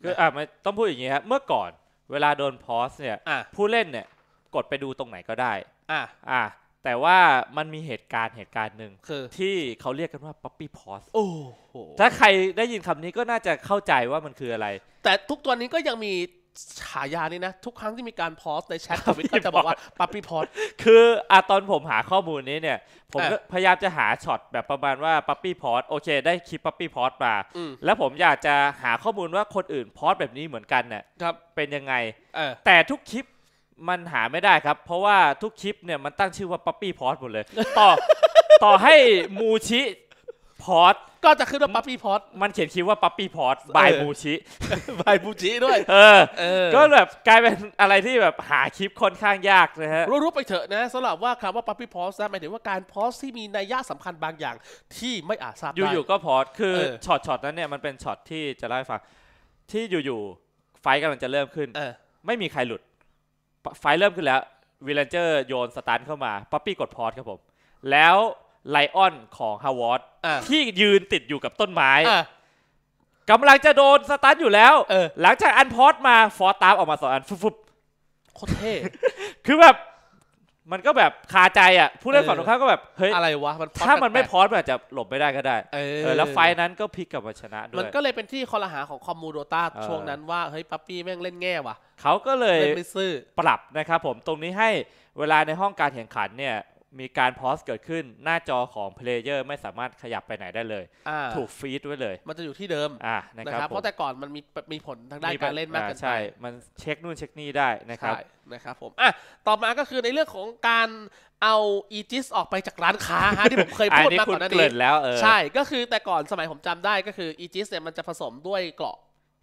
Speaker 2: คืออ่ะมันต้องพูดอย่างนี้ครับเมื่อก่อนเวลาโดนพอสเนี่ยผู้เล่นเนี่ย กดไปดูตรงไหนก็ได้ อ่ะอ่ะแต่ว่ามันมีเหตุการณ์เหตุการณ์หนึ่งที่เขาเรียกกันว่าป๊อปปี้พอสโอ้โหถ้าใครได้ยินคำนี้ก็น่าจะเข้าใจว่ามันคืออะไร
Speaker 1: แต่ทุกตัวนี้ก็ยังมีฉายานี้นะ ทุกครั้งที่มีการโพสในแชททวิตก็จะบอกว่าปั๊บปี้พอส
Speaker 2: คืออ่ะตอนผมหาข้อมูลนี้เนี่ยผมพยายามจะหาช็อตแบบประมาณว่าปั๊บปี้พอสโอเค ได้คลิปปั๊บปี้พอสมาแล้วผมอยากจะหาข้อมูลว่าคนอื่นพอสแบบนี้เหมือนกันเนี่ยเป็นยังไง แต่ทุกคลิปมันหาไม่ได้ครับเพราะว่าทุกคลิปเนี่ยมันตั้งชื่อว่าปั๊บปี้พอสหมดเลยต่อต่อให้มูชิพอตก็จะขึ้นว่าปั๊ปปี้พอตมันเขียนคิดว่าปั๊ปปี้พอตบายบูชิบายบูชิด้วย เออ ก็แบบกลายเป็นอะไรที่แบบหาคลิปค่อนข้างยากนะ
Speaker 3: ฮะ
Speaker 1: รู้ๆไปเถอะนะสำหรับว่าคำว่าปั๊ปปี้พอตนะหมายถึงว่าการพอตที่มีนัยยะสำคัญบางอย่างที่ไม่อาจทราบได้อยู่ๆก็
Speaker 2: พอตคือช็อตช็อตนั้นเนี่ยมันเป็นช็อตที่จะเล่าให้ฟังที่อยู่ๆไฟกำลังจะเริ่มขึ้นไม่มีใครหลุด ไฟเริ่มขึ้นแล้ววิลเลนเจอร์โยนสตาร์ทเข้ามา ปั๊ปปี้กดพอตครับผมแล้วไลออนของฮาวอตที่ยืนติดอยู่กับต้นไม้กำลังจะโดนสตาร์ทอยู่แล้วหลังจากอันพอดมาฟอร์ตามออกมาสองอันฟุบๆโคตรเท่ คือแบบ มันก็แบบ คาใจอ่ะ ผู้เล่นฝั่งตรงข้ามก็แบบเฮ้ยอะไรวะถ้ามันไม่พอดมันอาจจะหลบไม่ได้ก็ได้เออ แล้วไฟนั้นก็พลิกกลับมาชนะด้วย มันก็เลย
Speaker 1: เป็นที่คอลหาของคอมมูโดต้าช่วงนั้นว่าเฮ้ยปั๊ปปี้แม่งเล่นแง่วะ
Speaker 3: เขา
Speaker 2: ก็เลยปรับนะครับ ผมตรงนี้ให้เวลาในห้องการแข่งขันเนี่ยมีการพอสเกิดขึ้นหน้าจอของเพลเยอร์ไม่สามารถขยับไปไหนได้เลย ถูกฟีดไว้เลย มันจะอยู่ที่เดิมะนะครับเพราะแต่ก่อนมันมีมีผล
Speaker 1: ทางด้านการเล่นมากเกินไปใช
Speaker 2: ่ มันเช็คนู่นเช็คนี่ได้นะครับนะครับผมอ่
Speaker 1: ะต่อมาก็คือในเรื่องของการเอาอีจิสออกไปจากร้านค้าฮะที่ผมเคยพูดมาก่อนน้านี้ใช่ก็คือแต่ก่อนสมัยผมจำได้ก็คืออีจิสเนี่ยมันจะผสมด้วยเกราะ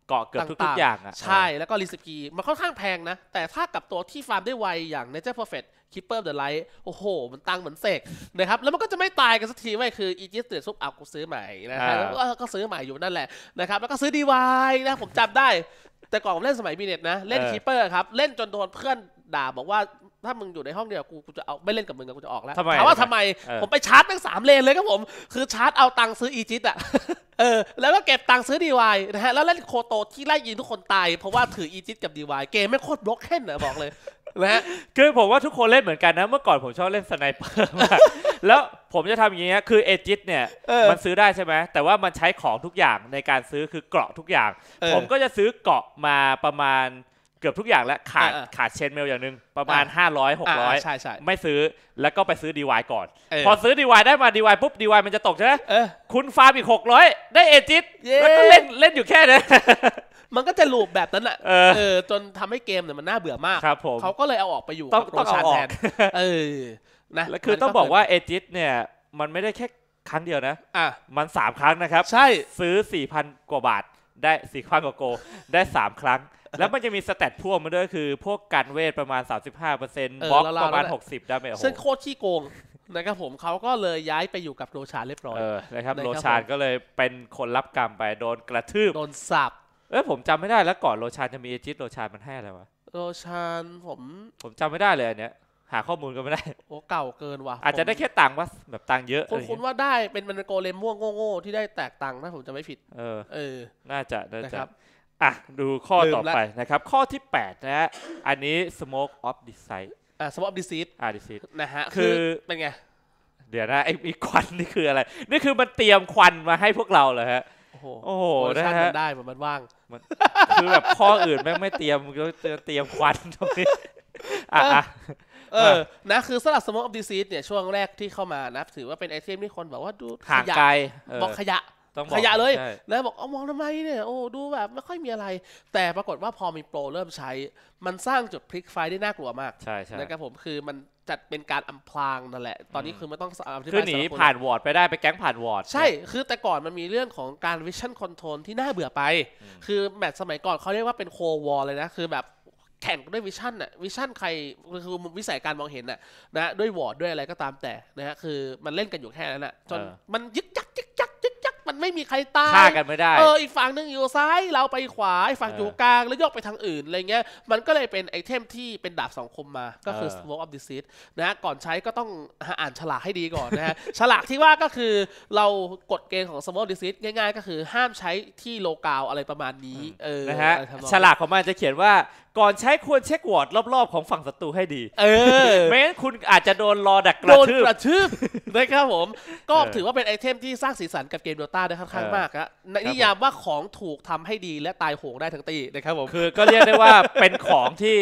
Speaker 2: เกาะเกือบทุกๆอย่างอ่ะใช่
Speaker 1: แล้วก็รีสกีมันค่อนข้างแพงนะแต่ถ้ากับตัวที่ฟาร์มได้ไวอย่าง Nature p e อเฟ c t คิปเปอร์เดอะไลท์โอ้โห มันตังเหมือนเสกนะครับแล้วมันก็จะไม่ตายกันสักทีไม่คืออีจิสเตอร์ซุปเอากูซื้อใหม่นะฮะแล้วก็ซื้อใหม่อยู่นั่นแหละนะครับแล้วก็ซื้อดีวายนะ ผมจำได้แต่ก่อนเล่นสมัยบีเน็ตนะเล่นคิปเปอร์ครับเล่นจนโดนเพื่อนด่าบอกว่าถ้ามึงอยู่ในห้องเดียวกูกูจะเอา ไม่เล่นกับมึงกูจะออกแล้วถามว่าทำไมผมไปชาร์จตั้งสามเลนเลยครับผมคือชาร์จเอาตังค์ซื้ออีจิตอ่ะเออ แล้วก็เก็บตังค์ซื้อดีวายนะฮะแล้วเล่นโคโตที่ไล่ยิงทุกคนตายเพราะว่าถืออีจิตกับดีวายเกมไม่โคตรบล็อกเฮนนะบอก
Speaker 2: เลยนะฮะคือผมว่าทุกคนเล่นเหมือนกันนะเมื่อก่อนผมชอบเล่นสไนเปอร์มากแล้วผมจะทำอย่างเงี้ยคือเอจิตเนี่ย มันซื้อได้ใช่ไหมแต่ว่ามันใช้ของทุกอย่างในการซื้อคือเกราะทุกอย่าง ผมก็จะซื้อเกราะมาประมาณเกือบทุกอย่างแล้วขาดขาดเชนเมลอย่างหนึ่งประมาณ 500 600ใช่ใช่ไม่ซื้อแล้วก็ไปซื้อดีวายก่อน พอซื้อดีวายได้มาดีวายปุ๊บดีวายมันจะตกใช่ไหมคุณฟาร์มอีก 600 ได้เอจิตแล้วก็เล่นเล่นอยู่แค่
Speaker 1: นี้มันก็จะลูปแบบนั้นหละเออจนทำให้เกม
Speaker 2: เนี่ยมันน่าเบื่อมากครับผมเขาก็เลยเอาออกไปอยู่ต้องต้องเอาออกเออนะแล้วคือต้องบอกว่าเอจิตเนี่ยมันไม่ได้แค่ครั้งเดียวนะอ่ะมันสามครั้งนะครับใช่ซื้อสี่พันกว่าบาท ได้สี่พันกว่าโกได้สามครั้ง แล้วมันจะมีสเตตพ่วงมาด้วยคือพวกการเวทประมาณ 35%บล็อกประมาณ 60ด้ไหมจซึ่งโค
Speaker 1: ตรขี้โกงนะครับผมเขาก็เลยย้ายไปอยู่กับโรชานเรียบร้อยนะครับโรชาน
Speaker 2: ก็เลยเป็นคนรับกรรมไปโดนกระทืบโดนสับเอ้ยผมจำไม่ได้แล้วก่อนโรชานจะมีเอจิสโรชานมันให้อะไรวะ
Speaker 1: โรชานผม
Speaker 2: ผมจำไม่ได้เลยอันเนี้ยหาข้อมูลก็ไม่ได้โอ้เก่าเกินว่ะอาจจะได้แค่ตังค์ว่าแบบตังค์เยอะคุณคุณ
Speaker 1: ว่าได้เป็นมันเป็นโกเลมม่วงโง่ๆที่ได้แตกตังค์นะ ผมจะไ
Speaker 2: ม่ผิด เออเออ น่าจะน่าะคจะรับอ่ะดูข้อต่อไปนะครับ ข้อที่8นะฮะอันนี้ smoke of design อ่า smoke of d e ิ i ีดอ่า design นะฮะคือ เป็นไงเดี๋ยวนะไอ้ไอ้ควันนี่คืออะไร นี่คือมันเตรียมควันมาให้พวกเราเหรอฮะ
Speaker 3: โอ้โหเอชันะมัฮะนได้เหมือนมันว่าง
Speaker 1: มัน คือแบบข้ออื่น
Speaker 2: แม่งไม่เตรียมก็เ
Speaker 1: ตรียมควันตรงนี้อ่ะอ่ะเออนะคือสำหรับสมองอัพดีซีดเนี่ย ช่วงแรกที่เข้ามานะถือว่าเป็นไอเทมที่คนแบบว่าดูห่างขยะไกลบอกขยะต้องขยะเลย แล้วบอก เอามองทำไมเนี่ยโอ้ดูแบบ ไม่ค่อยมีอะไร แต่ปรากฏว่าพอมีโปรเริ่มใช้ มันสร้างจุดพลิกไฟได้น่ากลัวมาก ใช่ใช่นะครับผมคือมันจัดเป็นการอาพรางนั่นแหละ
Speaker 2: ตอนนี้คือไม่ต้องอธิบายคือหนีผ่านวอร์ดไปได้ไปแก๊งผ่านวอร์ดใช่ ค
Speaker 1: ือแต่ก่อนมันมีเรื่องของการวิชั่นคอนโทรลที่น่าเบื่อไปคือแมตช์สมัยก่อนเขาเรียกว่าเป็นโคลวอ a เลยนะคือแบบแข่งด้วยวิชั่นอะวิชั่นใครคือวิสัยการมองเห็นอะนะด้วยวอร์ดด้วยอะไรก็ตามแต่นะฮะคือมันเล่นกันอยู่แค่นั้นอะจนมันยึกยักยึกยักยึกมันไม่มีใครตายฆ่ากันไม่ได้เอออีกฝั่งหนึ่งอยู่ซ้ายเราไปขวาฝั่งอยู่กลางแล้วยกไปทางอื่นอะไรเงี้ยมันก็เลยเป็นไอเทมที่เป็นดาบสองคมมาก็คือ smoke of disease นะก่อนใช้ก็ต้องอ่านฉลากให้ดีก่อนนะฮะฉลากที่ว่าก็คือเรากดเกณฑ์ของ smoke of d i s e s e ง่ายๆก็คือ
Speaker 2: ห้ามใช้ที่โลกาวอะไรประมาณนี้เออนะฮะฉลากของมันจะเขียนว่า ก่อนใช้ควรเช็ควอร์ดรอบๆของฝั่งศัตรูให้ดี เออไม่งั้นคุณอาจจะโดนรอดักกระท
Speaker 1: ืบโดนกระทืบนะครับผมก็ถือว่าเป็นไอเทม ที่สร้างสีสันกับเกมโดตต้าได้ค่อนข้างมากครับนิยามว่าของถูกทำให้ดีและตายโหงได้ทั้งตีนะครับผมคือก็เรียกได้ว่าเป็นของ
Speaker 2: ที่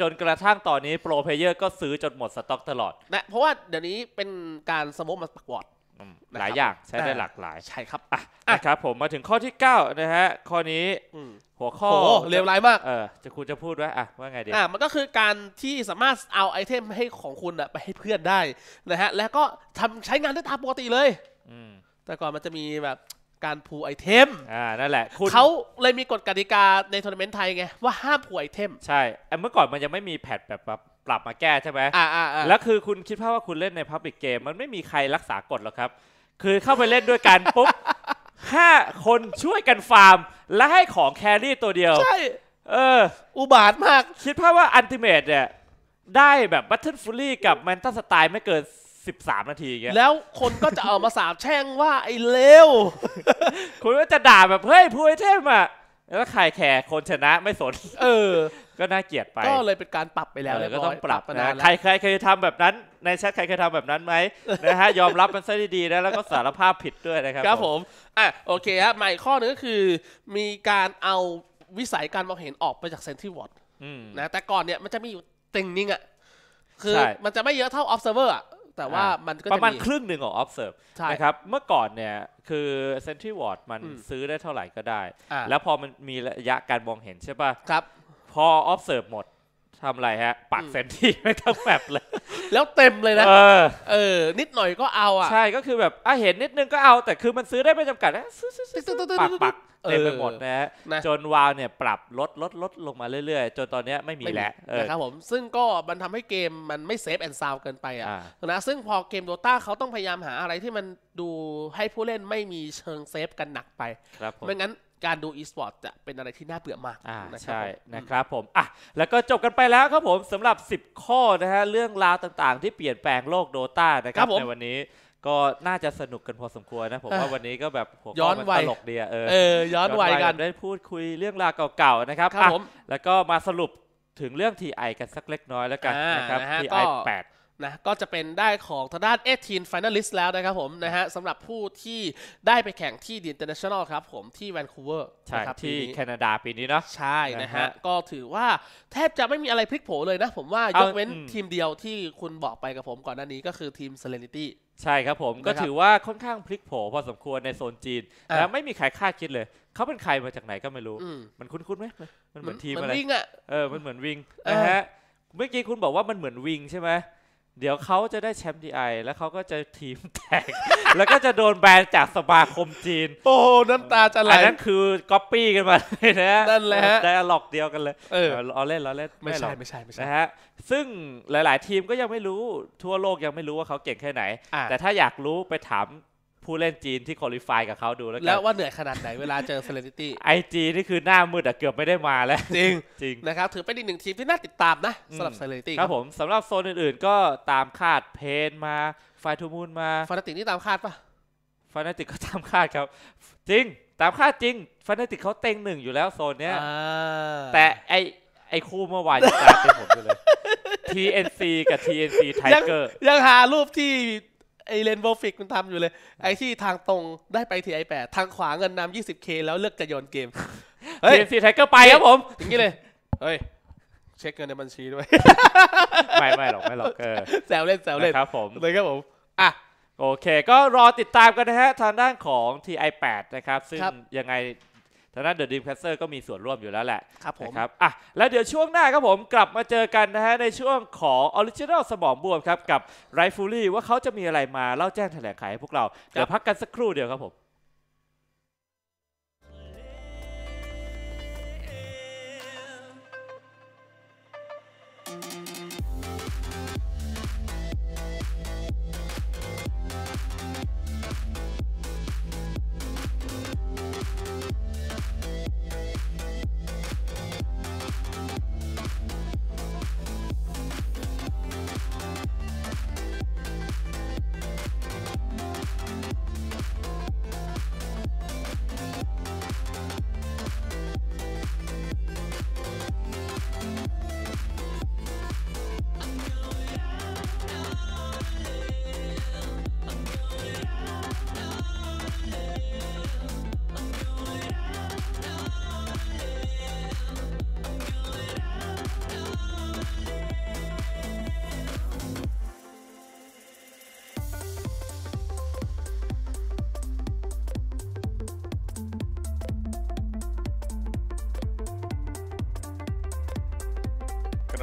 Speaker 2: จนกระทั่งตอนนี้ โปรเพเยอร์ก็ซื้อจนหมดสต็อกตลอด
Speaker 1: นะเพราะว่าเดี๋ยวนี้เป็นการสมมติมาปักวอด
Speaker 2: หลายอย่าง ใช้ได้หลากหลายใช่ครับอ่ะนะครับ ผมมาถึงข้อที่9นะฮะ ข้อนี้ หัวข้อเลวร้ายมากเออจะคุณจะพูดว่าอ่ะว่าไงดีอ่ะมัน
Speaker 1: ก็คือการที่สามารถเอาไอเทมให้ของคุณอะไปให้เพื่อนได้นะฮะแล้วก็ทำใช้งานได้ตามปกติเลยแต่ก่อนมันจะมีแบบการผูไอเ
Speaker 2: ทม อ่า นั่นแหละ คุณเขา
Speaker 1: เลยมีกฎกติกาในทัวร์นาเมนต์ไทยไง ว่าห้ามผูไอเทม
Speaker 2: ใช่ไอเมื่อก่อนมันยังไม่มีแพทแบบปรับมาแก้ใช่ไหมอ่าอ่า แล้วคือคุณคิดภาพว่าคุณเล่นในพับบิกเกม มันไม่มีใครรักษากฎหรอกครับ คือเข้าไปเล่นด้วยกันปุ๊บห้าคนช่วยกันฟาร์มและให้ของแครี่ตัวเดียว ใช่ เออ อุบาทมาก คิดภาพว่าอันติเมตเนี่ยได้แบบบัตเทิลฟูลี่กับแมนตัสไตล์ไม่เกิน13 นาทีเงี้ย แล้
Speaker 1: วคนก็จะเอามาสาบแช่งว่าไอ้เลว คุณก็
Speaker 2: จะด่าแบบ เฮ้ยพูดเทพอ่ะแล้วใครแคร์คนชนะไม่สน เออ ก็น่าเกลียดไป ก็เลยเป็นการปรับไปแล้วเลยก็ต้องปรับนะใครใครเคยทำแบบนั้น ในแชทใครเคยทำแบบนั้นไหมนะฮะยอมรับมันซะดีๆนะแล้วก็สารภาพผิดด้วยนะครับครับผม อ่ะโอเคครับใ
Speaker 1: หม่ข้อนึงก็คือมีการเอาวิสัยการมองเห็นออกไปจากเซนติวอตนะแต่ก่อนเนี่ยมันจะมีอยู่ติงนิ่งอ่ะคือ มันจะไม่เยอะเท่า observer อ่ะแต่ว่ามันก็ประมาณครึ่ง
Speaker 2: หนึ่งของ observe นะครับเมื่อก่อนเนี่ยคือ sentry ward มันซื้อได้เท่าไหร่ก็ได้ แล้วพอมันมีระยะการมองเห็นใช่ป่ะครับพอ observe หมดทำอะไรฮะปักเซนที่ไม่ทั้งแบบเลย แล้วเต็มเลยนะเออเออนิดหน่อยก็เอาอ่ะใช่ก็คือแบบอ่ะเห็นนิดนึงก็เอา แต่คือมันซื้อได้ไม่จำกัดนะซื้อปักปักเต็มไปหมดนะฮะจนวาวเนี่ยปรับลดลดลดลงมาเรื่อยๆ จนตอนนี้ไม่มีแล้วนะครับผ
Speaker 1: มซึ่งก็มันทำให้เกมมันไม่เซฟแอนด์ซาวเกินไปอ่ะนะซึ่งพอเกมโดต้าเขาต้องพยายามหาอะไรที่มันดูให้ผู้เล่นไม่มีเชิงเซฟกันหนักไปครับไม่งั้นการดูอีสปอร์ตจะเป็นอะไรที่น่าเบื่อมากอ่าใช่นะคร
Speaker 2: ับผมอ่ะแล้วก็จบกันไปแล้วครับผมสำหรับ 10 ข้อนะฮะเรื่องราวต่างๆที่เปลี่ยนแปลงโลกโดตานะครับในวันนี้ก็น่าจะสนุกกันพอสมควรนะ ผมว่าวันนี้ก็แบบหัวข้อมันตลกดีเออเออย้อนวัยกันได้พูดคุยเรื่องราวเก่าๆนะครับครับผมแล้วก็มาสรุปถึงเรื่องทีไอกันสักเล็กน้อยแล้วกันนะครับทีไอแปด
Speaker 1: นะก็จะเป็นได้ของทางด้าน 18 finalist แล้วนะครับผมนะฮะสำหรับผู้ที่ได้ไปแข่งที่ The International ครับผมที่แวนคูเวอร์ใช่ครับที่แคนา
Speaker 2: ดาปีนี้เนาะใช่นะฮะก็ถือว่า
Speaker 1: แทบจะไม่มีอะไรพลิกโผเลยนะ ผมว่ายกเว้นทีมเดียวที่คุณบอกไปกับผมก่อนหน้านี้ก็คือทีม
Speaker 2: Serenity ใช่ครับผมก็ถือว่าค่อนข้างพลิกโผพอสมควรในโซนจีนแ้ะไม่มีใครคาดคิดเลยเขาเป็นใครมาจากไหนก็ไม่รู้มันคุ้นๆไหมมันเหมือนทีมอะไรเออมันเหมือนวิงนะฮะเมื่อกี้คุณบอกว่ามันเหมือนวิงใช่ไหมเดี๋ยวเขาจะได้แชมป์ดีไอแล้วเขาก็จะทีมแตก แล้วก็จะโดนแบนจากสมาคมจีน โอ้ น้ำตาจะไหล อันนั้นคือก๊อปปี้กันมาเลยนะนั่นแหละได้อล็อกเดียวกันเลย เออเอาเล่นเราเล่นไม่ใช่ ไม่ใช่ ไม่ใช่ นะฮะ ซึ่งหลายๆ ทีมก็ยังไม่รู้ ทั่วโลกยังไม่รู้ว่าเขาเก่งแค่ไหน แต่ถ้าอยากรู้ไปถามผู้เล่นจีนที่คอลิฟายกับเขาดูแล้วแล้วว่าเหนื่อยขนาดไหนเวลาเจอเซเลนิตี้ไอจีนี่คือหน้ามืดอะเกือบไม่ได้มาแล้ว จริงจริงนะครับ ถือเป็นอีกหนึ่งทีมที่น่าติดตามนะสำหรับเซเลนิตี้ครับผมสำหรับโซนอื่นๆก็ตามคาดเพนมาไฟทูมูนมาฟานาติกนี่ตามคาดปะฟานาติกก็ตามคาดครับ จริง ตามคาดจริงฟานาติกเขาเต็งหนึ่งอยู่แล้วโซนเนี้ยแต่ไอไอคู่เมื่อวานตามเป็นผมอเลย TNC กับ TNC Tiger ยังหารูปที่
Speaker 1: ไอเลนโวฟิกมันทำอยู่เลย ไอที่ทางตรงได้ไปทีไอแปดทางขวาเงินนำยี่สิบเคแล้วเลือกจะโยนเกมเกมสีไทเกอรไปครับผมอย่างนี้เลยเฮ้ย
Speaker 2: เช็คเงินในบัญชีด้วย ไม่ไม่หรอก ไม่หรอกเออแซวเล่นแซวเล่นครับผมเลยครับผมอ่ะโอเคก็รอติดตามกันนะฮะ ทางด้านของ TI8 นะครับ ซึ่งยังไงทางด้านเดอะดีมแคสเซอร์ก็มีส่วนร่วมอยู่แล้วแหละครับผมครับอ่ะแล้วเดี๋ยวช่วงหน้าครับผมกลับมาเจอกันนะฮะในช่วงของออริจินอลสมองบวมครับ กับไรฟูลี่ว่าเขาจะมีอะไรมา เล่าแจ้งแถลงขายให้พวกเรา เดี๋ยวพักกันสักครู่เดียวครับผม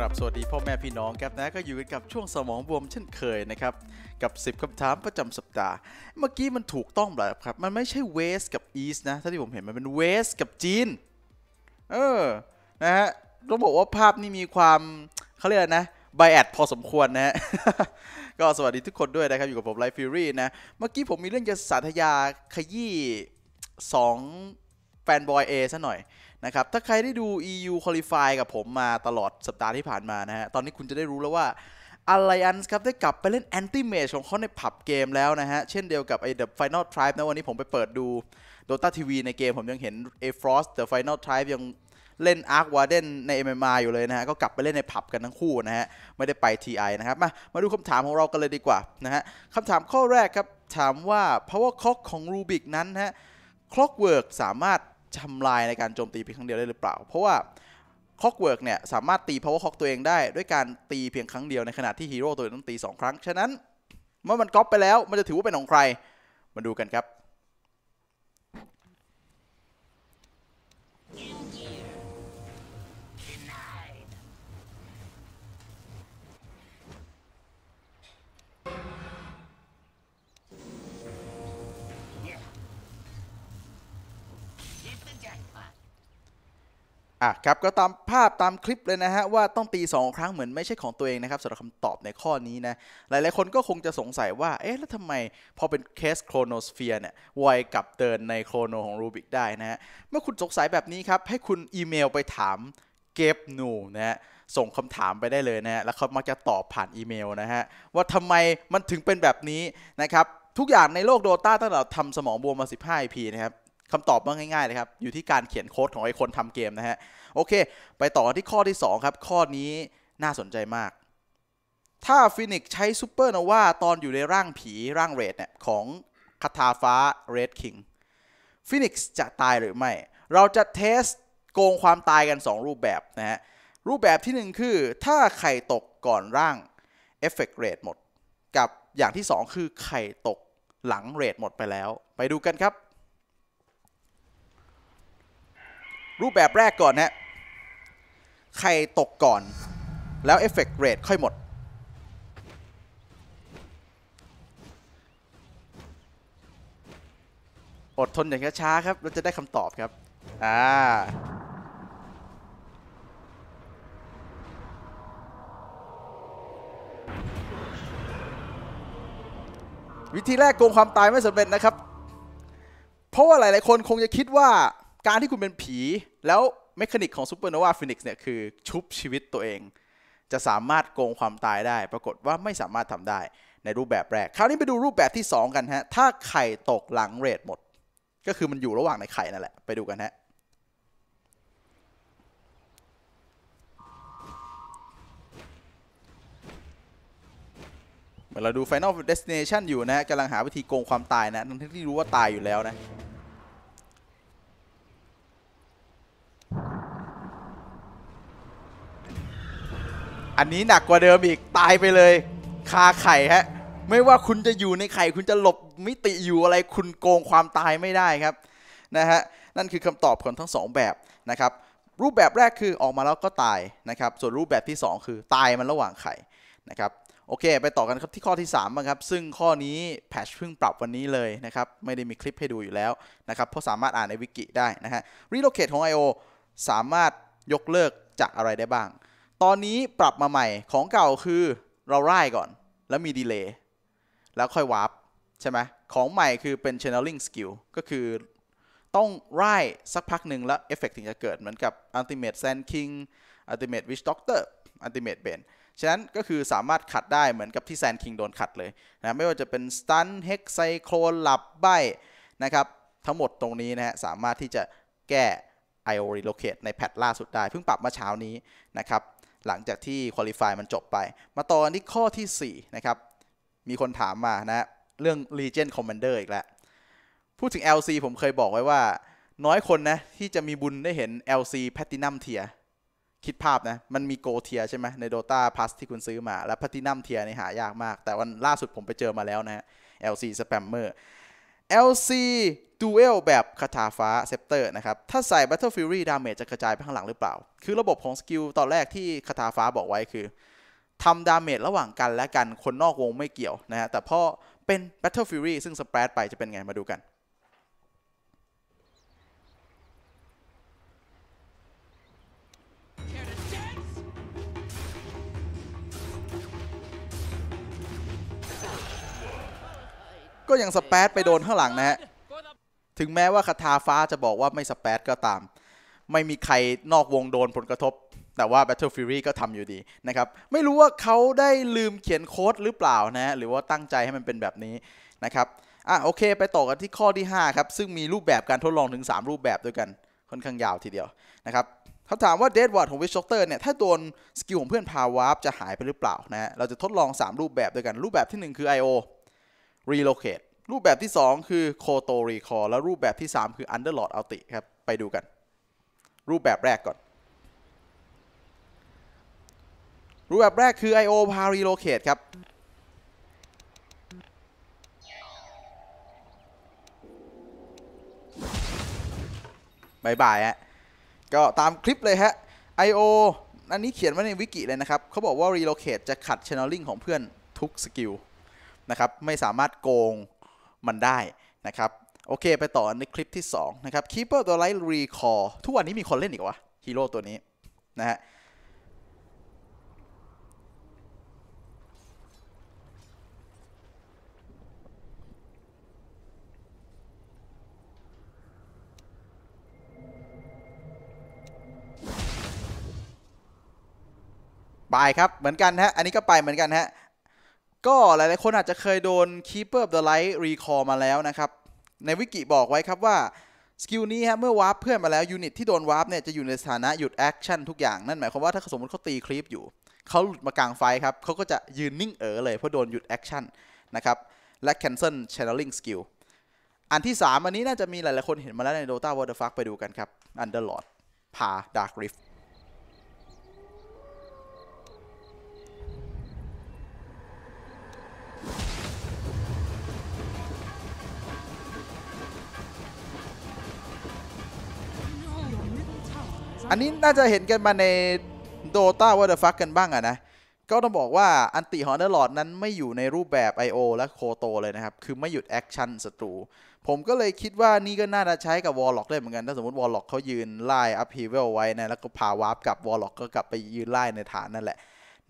Speaker 4: ครับสวัสดีพ่อแม่พี่น้องครับนะก็อยู่กันกับช่วงสมองบวมเช่นเคยนะครับ กับ 10 คำถามประจำสัปดาห์ เมื่อกี้มันถูกต้องหรือครับ มันไม่ใช่เวสกับอีสนะ ถ้าที่ผมเห็นมันเป็นเวสกับจีนเออ นะฮะต้องบอกว่าภาพนี้มีความเขาเรียกนะไบแอดพอสมควรนะฮะก็สวัสดีทุกคนด้วยนะครับ อยู่กับผมไลฟ์ฟิรี่นะ เมื่อกี้ผมมีเรื่องจะสาธยาขยี้2แฟนบอยเอซะหน่อยนะครับ ถ้าใครได้ดู EU Qualify กับผมมาตลอดสัปดาห์ที่ผ่านมานะฮะ ตอนนี้คุณจะได้รู้แล้วว่า Alliance ครับได้กลับไปเล่น Anti Mage ของเขาในผับเกมแล้วนะฮะ เช่นเดียวกับไอ้ The Final Tribe นะ วันนี้ผมไปเปิดดู Dota TV ในเกมผมยังเห็น A Frost The Final Tribe ยังเล่น Arc Warden ใน m m r อยู่เลยนะฮะ ก็กลับไปเล่นในผับกันทั้งคู่นะฮะ ไม่ได้ไป TI นะครับ มา มาดูคำถามของเรากันเลยดีกว่านะฮะคำถามข้อแรกครับ ถามว่า Power Clock ของ Rubik นั้นฮะ Clockwork สามารถทำลายในการโจมตีเพียงครั้งเดียวได้หรือเปล่า เพราะว่าคอกเวิร์กเนี่ยสามารถตีพเวอร์คอกตัวเองได้ด้วยการตีเพียงครั้งเดียวในขณะที่ฮีโร่ตัวอื่นต้องตี 2 ครั้ง ฉะนั้น เมื่อมันก๊อปไปแล้วมันจะถือว่าเป็นของใคร มาดูกันครับอ่ะครับก็ตามภาพตามคลิปเลยนะฮะว่าต้องตี 2 ครั้งเหมือนไม่ใช่ของตัวเองนะครับสำหรับคำตอบในข้อนี้นะหลายๆคนก็คงจะสงสัยว่าเอ๊ะแล้วทำไมพอเป็นเคสโครโนสเฟียร์เนี่ยไวกับเดินในโครโนของรูบิกได้นะฮะเมื่อคุณสงสัยแบบนี้ครับให้คุณอีเมลไปถามเก็บหนูนะฮะส่งคำถามไปได้เลยนะฮะแล้วเขามักจะตอบผ่านอีเมลนะฮะว่าทำไมมันถึงเป็นแบบนี้นะครับทุกอย่างในโลกโดตาตั้งแต่ทำสมองบวมมา15 EP นะครับคำตอบม่าง่ายๆเลยครับอยู่ที่การเขียนโค้ดของไอ้คนทำเกมนะฮะ โอเค ไปต่อที่ข้อที่2ครับ ข้อนี้น่าสนใจมาก ถ้าฟินิกใช้ซูเปอร์โนวาตอนอยู่ในร่างผีร่างเรดเนี่ยของคาถาฟ้าเรดคิงฟินิกจะตายหรือไม่ เราจะเทสโกงความตายกัน 2 รูปแบบนะฮะรูปแบบที่1คือ ถ้าไข่ตกก่อนร่างเอฟเฟกเรดหมด กับอย่างที่ 2 คือไข่ตกหลังเรดหมดไปแล้ว ไปดูกันครับรูปแบบแรกก่อนนะใครตกก่อน แล้วเอฟเฟกต์เรทค่อยหมด อดทนอย่างช้าครับ เราจะได้คำตอบครับ อ่า วิธีแรกโกงความตายไม่สำเร็จนะครับ เพราะว่าหลาย ๆ คนคงจะคิดว่าการที่คุณเป็นผีแล้วเมคานิกของซูเปอร์โนวาฟินิกซ์เนี่ยคือชุบชีวิตตัวเอง จะสามารถโกงความตายได้ ปรากฏว่าไม่สามารถทำได้ในรูปแบบแรก คราวนี้ไปดูรูปแบบที่ 2 กันฮะถ้าไข่ตกหลังเรทหมด ก็คือมันอยู่ระหว่างในไข่นั่นแหละไปดูกันฮะเมือเราดู Final Destination อยู่นะฮะกำลังหาวิธีโกงความตายนะ ทั้งที่รู้ว่าตายอยู่แล้วนะอันนี้หนักกว่าเดิมอีกตายไปเลย คาไข่ฮะไม่ว่าคุณจะอยู่ในไข่คุณจะหลบมิติอยู่อะไรคุณโกงความตายไม่ได้ครับนะฮะนั่นคือคำตอบของทั้ง 2 แบบนะครับรูปแบบแรกคือออกมาแล้วก็ตายนะครับส่วนรูปแบบที่ 2 คือตายมันระหว่างไข่นะครับโอเค ไปต่อกันครับที่ข้อที่3บ้างครับซึ่งข้อนี้แพชเพิ่งปรับวันนี้เลยนะครับไม่ได้มีคลิปให้ดูอยู่แล้วนะครับเพราะสามารถอ่านในวิกิได้นะฮะรีโลเกตของ I.O. สามารถยกเลิกจากอะไรได้บ้างตอนนี้ปรับมาใหม่ของเก่าคือเราไล่ก่อนแล้วมีดีเลย์แล้วค่อยวาร์ปใช่ไหมของใหม่คือเป็น channeling skill ก็คือต้องไล่สักพักหนึ่งแล้วเอฟเฟกถึงจะเกิดเหมือนกับ ultimate sand king ultimate witch doctor ultimate bane ฉะนั้นก็คือสามารถขัดได้เหมือนกับที่แซนคิงโดนขัดเลยนะไม่ว่าจะเป็นสตันเฮกไซโครนหลับใบนะครับ ทั้งหมดตรงนี้นะฮะสามารถที่จะแก้ IO relocate ในแพทล่าสุดได้เพิ่งปรับมาเช้านี้นะครับหลังจากที่คุริฟายมันจบไป มาต่อกันที่ข้อที่4นะครับมีคนถามมานะเรื่อง Legion Commander อีกแล้วพูดถึง LC ผมเคยบอกไว้ว่า น้อยคนนะที่จะมีบุญได้เห็น LC Platinum Tier คิดภาพนะมันมีโกเทียใช่ไหมใน Dota Pass ที่คุณซื้อมา และ Platinum Tier ในหายากมาก แต่วันล่าสุดผมไปเจอมาแล้วนะ LC Spammer LC Duel แบบคาถาฟ้าเซปเตอร์นะครับ ถ้าใส่ Battle Fury ดาเมจจะกระจายไปข้างหลังหรือเปล่า คือระบบของสกิลตอนแรกที่คาถาฟ้าบอกไว้คือทำดาเมจระหว่างกันและกันคนนอกวงไม่เกี่ยวนะฮะแต่พอเป็น Battle Fury ซึ่งสเปรดไปจะเป็นไง มาดูกันก็ยังสเปซไปโดนข้างหลังนะฮะ ถึงแม้ว่าคาถาฟ้าจะบอกว่าไม่สเปซก็ตาม ไม่มีใครนอกวงโดนผลกระทบ แต่ว่า Battle Fury ก็ทำอยู่ดีนะครับ ไม่รู้ว่าเขาได้ลืมเขียนโค้ดหรือเปล่านะหรือว่าตั้งใจให้มันเป็นแบบนี้นะครับ อ่ะโอเคไปต่อกันที่ข้อที่5ครับ ซึ่งมีรูปแบบการทดลองถึง 3 รูปแบบด้วยกัน ค่อนข้างยาวทีเดียวนะครับเขาถามว่าเดดวอร์ดของวิชช็อตเตอร์เนี่ย ถ้าโดนสกิลของเพื่อนพาวาร์ปจะหายไปหรือเปล่านะเราจะทดลอง 3 รูปแบบด้วยกัน รูปแบบที่1คือ I.O. relocate รูปแบบที่ 2 คือ koto recall และรูปแบบที่ 3 คือ underlord ulti ครับ ไปดูกัน รูปแบบแรกก่อน รูปแบบแรกคือ io พา relocate ครับบายบายฮะ ก็ตามคลิปเลยฮะ IO อันนี้เขียนไว้ในวิกิเลยนะครับ เขาบอกว่า relocate จะขัด channeling ของเพื่อนทุกสกิลนะครับไม่สามารถโกงมันได้นะครับโอเคไปต่อในคลิปที่2นะครับ Keeper the Light Recall ทุกวันนี้มีคนเล่นอีกวะฮีโร่ตัวนี้ นะฮะไปครับ เหมือนกันฮะ อันนี้ก็ไปเหมือนกันฮะก็หลายๆ คนอาจจะเคยโดน Keeper of the Light Recall มาแล้วนะครับ ในวิกิบอกไว้ครับว่า สกิลนี้ฮะเมื่อวาร์ปเพื่อนมาแล้วยูนิตที่โดนวาร์ปเนี่ยจะอยู่ในสถานะหยุดแอคชั่นทุกอย่างนั่นหมายความว่าถ้าสมมติเขาตีคลิปอยู่ เขาหลุดมากลางไฟครับเขาก็จะยืนนิ่งเอ๋อเลยเพราะโดนหยุดแอคชั่นนะครับและ cancel channeling skill อันที่ 3 อันนี้น่าจะมีหลายๆ คนเห็นมาแล้วใน Dota Waterfuck ไปดูกันครับ Underlord พา Dark Rift อันนี้น่าจะเห็นกันมาใน Dota w h a t the fuck กันบ้างอะนะ ก็ต้องบอกว่าอันติฮอนเดอร์ลอดนั้นไม่อยู่ในรูปแบบ I.O. และโคโตเลยนะครับ คือไม่หยุดแอคชั่นศัตรู ผมก็เลยคิดว่านี่ก็น่าจะใช้กับวอลล็อกได้เหมือนกัน ถ้าสมมติวอลล็อกเขายืนไล่อัพฮีเวลไว้นะแล้วก็พาวาร์ปกับวอลล็อกก็กลับไปยืนไล่ในฐานนั่นแหละ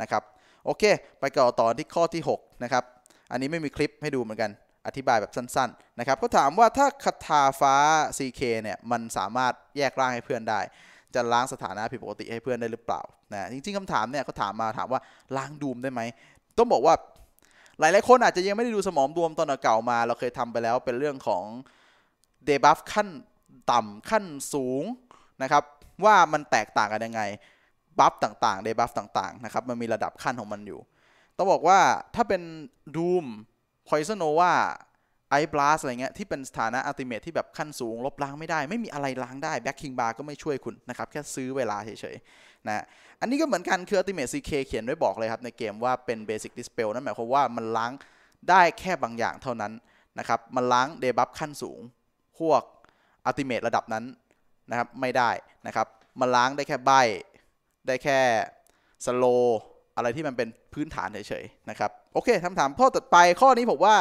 Speaker 4: นะครับ โอเค ไปก่อต่อที่ข้อที่6นะครับ อันนี้ไม่มีคลิปให้ดูเหมือนกัน อธิบายแบบสั้นๆนะครับก็ถามว่าถ้าคาถาฟ้า CK เนี่ยมันสามารถแยกร่างให้เพื่อนได้จะล้างสถานะผิดปกติให้เพื่อนได้หรือเปล่านะจริงๆคำถามเนี่ยเขาถามมาถามว่า ล้างดูมได้ไหมต้องบอกว่าหลายๆคนอาจจะยังไม่ได้ดูสมองดวมตอนเก่ามา เราเคยทำไปแล้วเป็นเรื่องของเดบัฟขั้นต่ำขั้นสูงนะครับว่ามันแตกต่างกันยังไงบัฟต่างๆเดบัฟต่างๆนะครับมันมีระดับขั้นของมันอยู่ ต้องบอกว่าถ้าเป็นดูมคอยซโนว่าไอบลาสอะไรเงี้ยที่เป็นสถานะอัลติเมทที่แบบขั้นสูง ลบล้างไม่ได้ไม่มีอะไรล้างได้แบ็คคิงบาร์ก็ไม่ช่วยคุณนะครับ แค่ซื้อเวลาเฉยๆนะอันนี้ก็เหมือนกันคืออัลติเมทซีเคเขียนไว้บอกเลยครับ ในเกมว่าเป็นเบสิกดิสเปลนั่นหมายความว่ามันล้างได้แค่บางอย่างเท่านั้นนะครับมันล้างเดบัฟขั้นสูง พวกอัลติเมทระดับนั้นนะครับไม่ได้นะครับมันล้างได้แค่ใบได้แค่สโลอะไรที่มันเป็นพื้นฐานเฉยๆนะครับโอเคคำถามข้อต่อไปข้อนี้ผมว่า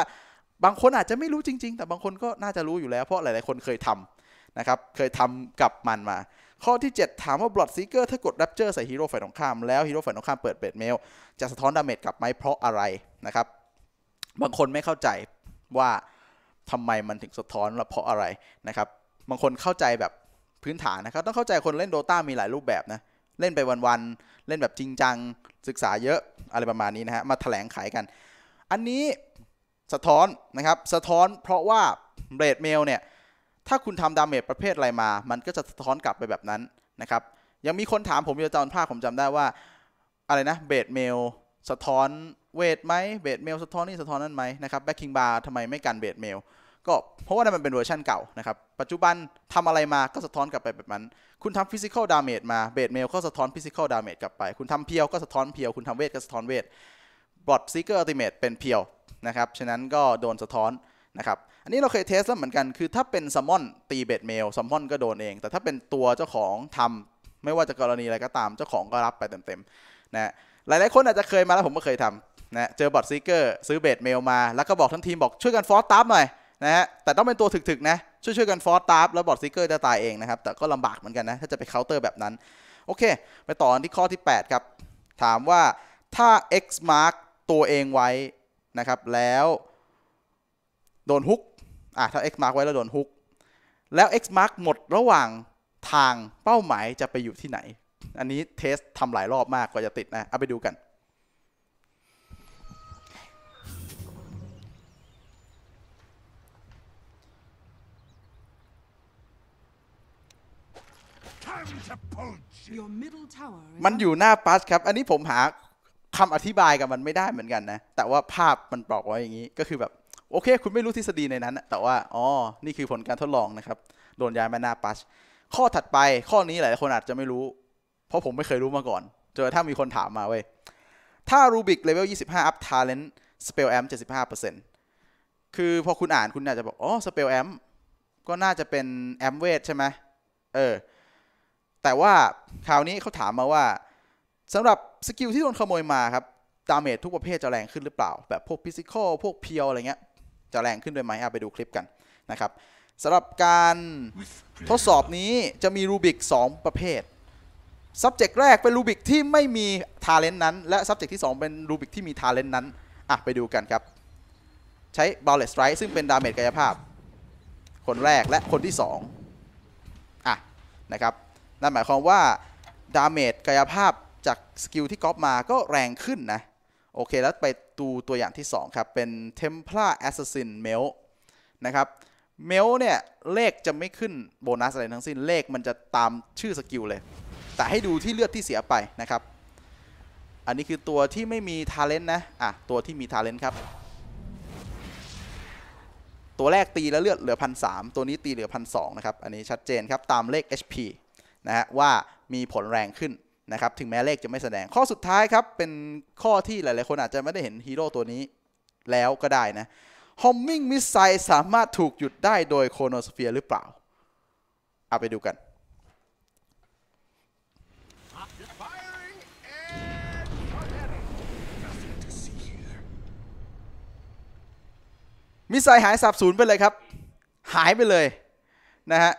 Speaker 4: บางคนอาจจะไม่รู้จริงๆ แต่บางคนก็น่าจะรู้อยู่แล้ว เพราะหลาย ๆ คนเคยทำนะครับ เคยทำกับมันมา ข้อที่ 7 ถามว่าบลอดซีเกอร์ถ้ากดรับเจอร์ใส่ฮีโร่ฝ่ายตรงข้ามแล้วฮีโร่ฝ่ายตรงข้ามเปิดเบดเมล จะสะท้อนดาเมจกลับไหมเพราะอะไรนะครับ บางคนไม่เข้าใจว่าทำไมมันถึงสะท้อนและเพราะอะไรนะครับ บางคนเข้าใจแบบพื้นฐานนะครับต้องเข้าใจคนเล่นโดตามีหลายรูปแบบนะเล่นไปวันๆเล่นแบบจริงจัง ศึกษาเยอะอะไรประมาณนี้นะฮะมาถแถลงขายกัน อันนี้สะท้อนนะครับ สะท้อน เพราะว่าเบรดเมลเนี่ย ถ้าคุณทำดาเมจประเภทอะไรมา มันก็จะสะท้อนกลับไปแบบนั้นนะครับ ยังมีคนถามผมอยู่ตอนภาค ผมจำได้ว่า อะไรนะ เบดเมลสะท้อนเวทไหมเบดเมลสะท้อนนี่สะท้อนนั่นไหมนะครับแบ็กคิงบาร์ทำไมไม่กันเบดเมล ก็เพราะว่ามันเป็นเวอร์ชันเก่านะครับ ปัจจุบันทำอะไรมาก็สะท้อนกลับไปแบบนั้น คุณทำฟิสิกอลดาเมจมา เบดเมลก็สะท้อนฟิสิกอลดาเมจกลับไป คุณทำเพียวก็สะท้อนเพียว คุณทำเวทก็สะท้อนเวทบอทซีเกอร์อัลติเมตเป็นเพียวนะครับ ฉะนั้นก็โดนสะท้อนนะครับ อันนี้เราเคยเทสแล้วเหมือนกัน คือถ้าเป็นซัมมอนตีเบดเมลซัมมอนก็โดนเอง แต่ถ้าเป็นตัวเจ้าของทำ ไม่ว่าจะกรณีอะไรก็ตาม เจ้าของก็รับไปเต็มๆ นะหลายๆ คนอาจจะเคยมาแล้วผมก็เคยทำนะเจอบอทซีเกอร์ซื้อเบดเมลมา แล้วก็บอกทั้งทีมบอกช่วยกันฟอสตาร์หน่อยนะฮะ แต่ต้องเป็นตัวถึกๆ นะ ช่วยๆ กันฟอสตาร์แล้วบอทซีเกอร์จะตายเองนะครับ แต่ก็ลำบากเหมือนกันนะ ถ้าจะไปเคาน์เตอร์แบบนั้น โอเค ไปต่อที่ข้อที่8ครับ ถามว่าถ้า x mark ตัวเองไว้นะครับแล้วโดนฮุกอ่ะถ้า x mark ไว้แล้วโดนฮุก แล้ว x mark หมดระหว่างทางเป้าหมายจะไปอยู่ที่ไหน อันนี้เทสทำหลายรอบมากกว่าจะติดนะ เอาไปดูกัน มันอยู่หน้าปัสครับ อันนี้ผมหาคำอธิบายกับมันไม่ได้เหมือนกันนะ แต่ว่าภาพมันบอกไว้อย่างนี้ ก็คือแบบโอเคคุณไม่รู้ทฤษฎีในนั้นแต่ว่า อ๋อ นี่คือผลการทดลองนะครับโดนย้ายมาหน้าปัช ข้อถัดไปข้อนี้หลายคนอาจจะไม่รู้ เพราะผมไม่เคยรู้มาก่อนจนถ้ามีคนถามมาเว้ย ถ้ารูบิกเลเวล25อัพทาเลนต์สเปลแอม75%คือพอคุณอ่านคุณอาจจะบอกอ๋อสเปลแอมก็น่าจะเป็นแอมเวทใช่ไหมเออแต่ว่าคราวนี้เขาถามมาว่าสำหรับสกิลที่โดนขโมยมาครับ ดาเมจทุกประเภทจะแรงขึ้นหรือเปล่า แบบพวกฟิสิกอล พวกเพียวอะไรเงี้ย จะแรงขึ้นด้วยไหมเอาไปดูคลิปกันนะครับสำหรับการทดสอบนี้จะมีรูบิก2ประเภท subject แรกเป็นรูบิกที่ไม่มีทาเลนต์นั้น และ subject ที่ 2 เป็นรูบิกที่มีทาเลนต์นั้นอ่ะไปดูกันครับ ใช้ bullet strike ซึ่งเป็นดาเมจกายภาพ คนแรกและคนที่2อ่ะนะครับ นั่นหมายความว่าดาเมจกายภาพจากสกิลที่ก๊อปมาก็แรงขึ้นนะ โอเคแล้วไปดูตัวอย่างที่ 2 ครับ เป็น Templar Assassin m e l นะครับเมลเนี่ย เลขจะไม่ขึ้นโบนัสอะไรทั้งสิ้นเลขมันจะตามชื่อสกิลเลย แต่ให้ดูที่เลือดที่เสียไปนะครับ อันนี้คือตัวที่ไม่มีทาเลนต์นะ อ่ะ ตัวที่มีทาเลนต์ครับ ตัวแรกตีแล้วเลือดเหลือพันสตัวนี้ตีเหลือพันสนะครับอันนี้ชัดเจนครับตามเลข HP นะฮะว่ามีผลแรงขึ้นนะครับถึงแม้เลขจะไม่แสดง ข้อสุดท้ายครับ เป็นข้อที่หลายๆคนอาจจะไม่ได้เห็นฮีโร่ตัวนี้แล้วก็ได้นะฮอมมิงมิสไซสามารถถูกหยุดได้โดยโคโนสเฟียร์หรือเปล่า เอาไปดูกันมิสไซหายสับสูญไปเลยครับ หายไปเลยนะฮะ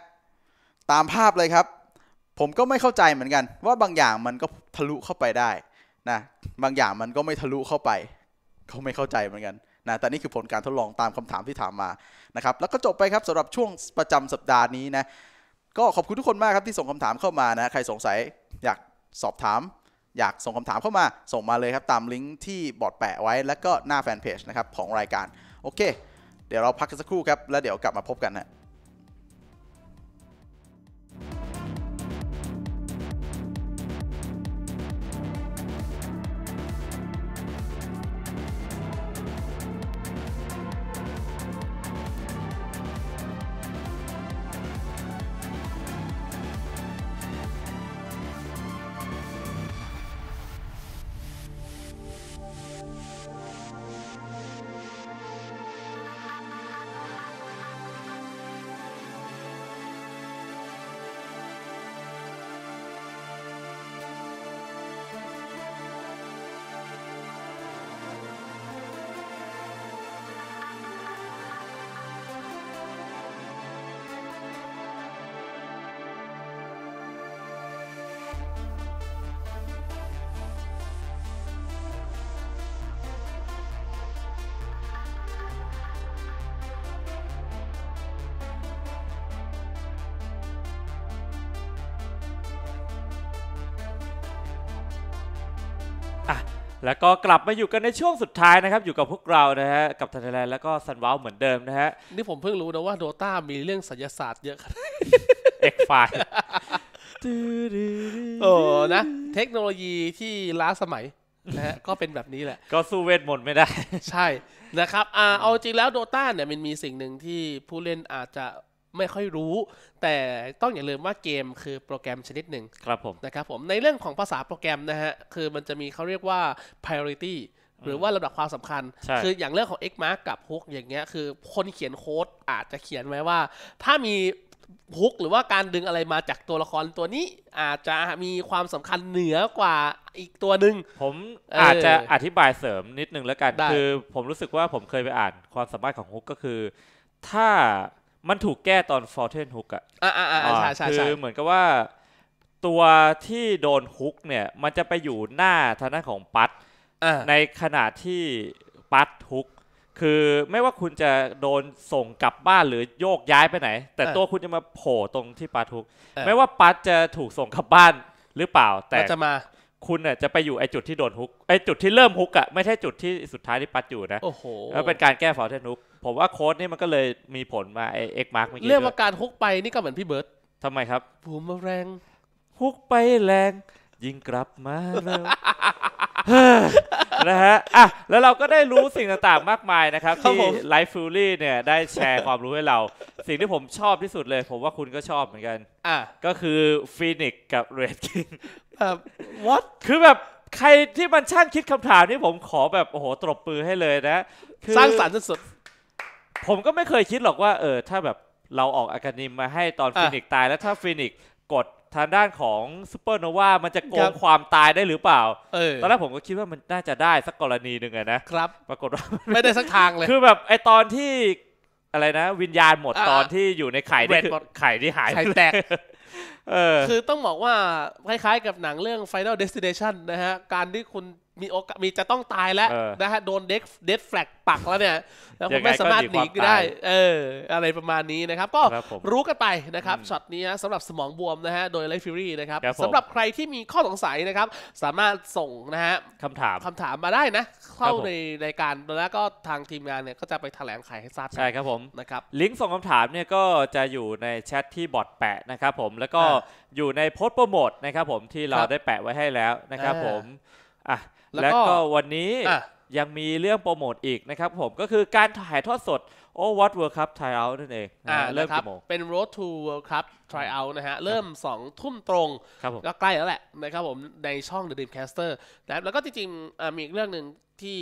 Speaker 4: ตามภาพเลยครับผมก็ไม่เข้าใจเหมือนกัน ว่าบางอย่างมันก็ทะลุเข้าไปได้นะบางอย่างมันก็ไม่ทะลุเข้าไป ก็ไม่เข้าใจเหมือนกันนะแต่นี่คือผลการทดลองตามคำถามที่ถามมานะครับแล้วก็จบไปครับสำหรับช่วงประจำสัปดาห์นี้นะก็ขอบคุณทุกคนมากครับที่ส่งคำถามเข้ามานะใครสงสัยอยากสอบถาม อยากส่งคำถามเข้ามา ส่งมาเลยครับตามลิงก์ที่บอร์ดแปะไว้แล้วก็หน้าแฟนเพจนะครับของรายการโอเค เดี๋ยวเราพักกันสักครู่ครับแล้วเดี๋ยวกลับมาพบกันนะ
Speaker 2: แล้วก็กลับมาอยู่กันในช่วงสุดท้ายนะครับ อยู่กับพวกเรานะฮะกับทันเลนแล้วก็ซันวอาเหมือนเดิมนะฮะนี่ผมเพิ่งรู้นะว่าโดตามีเรื่องศิลศาสตร์เยอะขนาดเอก
Speaker 1: ไฟโอ้ นะ เทคโนโลยีที่ล้าสมัยนะฮะก็เป็นแบบนี้แหละ ก็สู้เวทมนต์ไม่ได้ ใช่นะครับอ่าเอาจริงแล้วโดตาเนี่ยมันมีสิ่งหนึ่งที่ผู้เล่นอาจจะไม่ค่อยรู้ แต่ต้องอย่าลืมว่าเกมคือโปรแกรมชนิดหนึ่งครับผมนะครับผมในเรื่องของภาษาโปรแกรมนะฮะ คือมันจะมีเขาเรียกว่า priority หรือว่าระดับความสำคัญคืออย่างเรื่องของ X mark กับ hook อย่างเงี้ยคือ คนเขียนโค้ดอาจจะเขียนไว้ว่า ถ้ามีฮุกหรือว่าการดึงอะไรมาจากตัวละครตัวนี้อาจจะมีความสำคัญเหนือกว่าอีกตัวหนึ่ง
Speaker 2: ผมอาจจะอธิบายเสริมนิดนึงแล้วกันคือผมรู้สึกว่าผมเคยไปอ่านความสามารถของฮุกก็คือ ถ้ามันถูกแก้ตอนฟอร์เทนฮุกอะอ่าอ่าอ่าใช่ใคือเหมือนกับว่า ตัวที่โดนฮุกเนี่ยมันจะไปอยู่หน้าทางด้านของปัตในขณะที่ปัตฮุก คือไม่ว่าคุณจะโดนส่งกลับบ้านหรือโยกย้ายไปไหน แต่ตัวคุณจะมาโผล่ตรงที่ปัตฮุกไม่ว่าปัตจะถูกส่งกลับบ้านหรือเปล่า แต่จะมาคุณน่ยจะไปอยู่ไอจุดที่โดนฮุกไอจุดที่เริ่มฮุกอะไม่ใช่จุดที่สุดท้ายที่ปัดอยู่นะโอ้โหแล้วเป็นการแก้ฟาวเทนฮุกผมว่าโค้ดนี่มันก็เลยมีผลมาไอเอ็กมาร์กเมื่อกี้เรื่องาการฮุกไปนี่ก็เหมือนพี่เบิร์ตทำไมครับ ผมแรงฮุกไปแรงยิงกลับมาแล้วนะฮะ อ่ะ แล้วเราก็ได้รู้สิ่งต่างๆ มากมายนะครับ ที่ผมไลฟ์ฟิลลี่เนี่ยได้แชร์ความรู้ให้เรา สิ่งที่ผมชอบที่สุดเลย ผมว่าคุณก็ชอบเหมือนกัน อ่ะ ก็คือฟีนิกกับเรดคิงแบบ what คือแบบใครที่มันช่างคิดคำถามนี่ผมขอแบบ โอ้โหตบปือให้เลยนะ สร้างสรรค์สุด ผมก็ไม่เคยคิดหรอกว่าเออถ้าแบบเราออกอากานิมมาให้ตอนฟินิกตายแล้วถ้าฟินิกกดทางด้านของซูเปอร์โนวา มันจะโกงความตายได้หรือเปล่า ตอนแรกผมก็คิดว่ามันน่าจะได้สักกรณีหนึ่งนะ ครับ ปรากฏว่าไม่ได้สักทางเลย คือแบบไอตอนที่อะไรนะ วิญญาณหมดตอนที่อยู่ในไข่ที่ไข่ที่หายไข่แตกคือ
Speaker 1: ต้องบอกว่า คล้ายๆกับหนังเรื่อง Final Destination นะฮะ การที่คุณมีโอกาสมีจะต้องตายแล้วนะฮะโดนเด็กเด็ดแฟลกปักแล้วเนี่ยแล้วผมไม่สามารถหนีกได้เอออะไรประมาณนี้นะครับ ก็รู้กันไปนะครับช็อตนี้สำหรับสมองบวมนะฮะโดยไลฟ์ฟิรี่นะครับสำหรับใครที่มีข้อสงสัยนะครับ สามารถส่งนะฮะคำถามคำถามมาได้นะ เข้าในรายการแล้วก็ทางทีมงานเนี่ยก็จะไปแถลงไข
Speaker 2: ให้ทราบใช่ครับผมนะครับลิงก์ส่งคำถามเนี่ยก็จะอยู่ในแชทที่บอทแปะนะครับผมแล้วก็อยู่ในโพสต์โปรโมทนะครับผมที่เราได้แปะไว้ให้แล้วนะครับ ผมอ่ะแล้วก็วันนี้ยังมีเรื่องโปรโมทอีกนะครับผม ก็คือการถ่ายทอดสดโอ้วัตเวิร์คับทริอัลนั่นเองอเริ่มกี่โมง
Speaker 1: เป็น Road to World Cup Tryout นะฮะ เริ่ม 2 ทุ่มตรงรก็ใกล้แล้วแหละนะครับผมในช่อง The Dreamcaster นะรแล้วก็จริงๆมีอีกเรื่องหนึ่งที่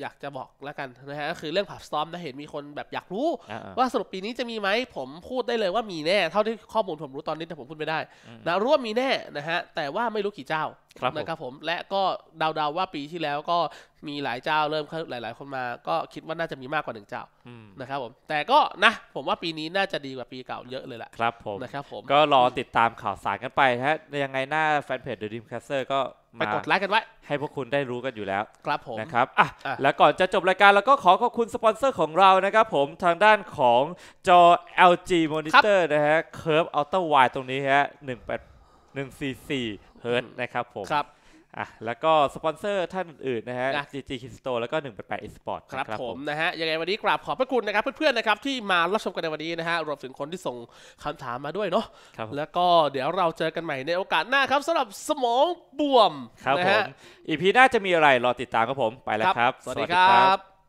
Speaker 1: อยากจะบอกแล้วกันนะฮะก็คือเรื่องผับสตอมนะเห็นมีคนแบบอยากรู้ ว่าสรุปปีนี้จะมีไหม ผมพูดได้เลยว่ามีแน่ เท่าที่ข้อมูลผมรู้ตอนนี้แต่ผมพูดไม่ได้นะรู้ว่ามีแน่นะฮะแต่ว่าไม่รู้กี่เจ้าครับนะครับผมและก็เดาๆว่าปีที่แล้วก็มีหลายเจ้าเริ่มหลายๆ คนมาก็คิดว่าน่าจะมีมากกว่าหนึ่งเจ้านะครับผมแต่ก็นะผมว่าปีนี้น่าจะดีกว่าปีเก่าเยอะเลยแหละครับผมนะครับผม ก็รอ
Speaker 2: ติดตามข่าวสารกันไปฮะยังไงหน้าแฟนเพจเดอะดิมแคสเซอร์ก็ไปกดไลค์กันไว้ให้พวกคุณได้รู้กันอยู่แล้ว ครับผมนะครับอ่ะแล้วก่อนจะจบรายการเราก็ขอขอบคุณสปอนเซอร์ของเรานะครับผมทางด้านของจอ LG Monitor นะฮะ Curve Ultra Wide ตรงนี้ฮะ 1 8 144เฮิร์ตนะครับผมครับอ่ะแล้วก็สปอนเซอร์ท่านอื่นนะฮะ GG k i s t o แล้วก็ 188 eSport ครับผมนะฮะ
Speaker 1: ยังไงวันนี้กราบขอบพระคุณนะครับ เพื่อนๆนะครับที่มารับชมกันในวันนี้นะฮะรวมถึงคนที่ส่งคำถามมาด้วยเนาะแล้วก็เดี๋ยวเราเจอกันใหม่ในโอกาสหน้าครับสำหรับสมองบวมครับผมอีพี
Speaker 2: หน้าจะมีอะไร รอติดตามครับผมไปแล้วครับ สวัสดีครั
Speaker 1: บ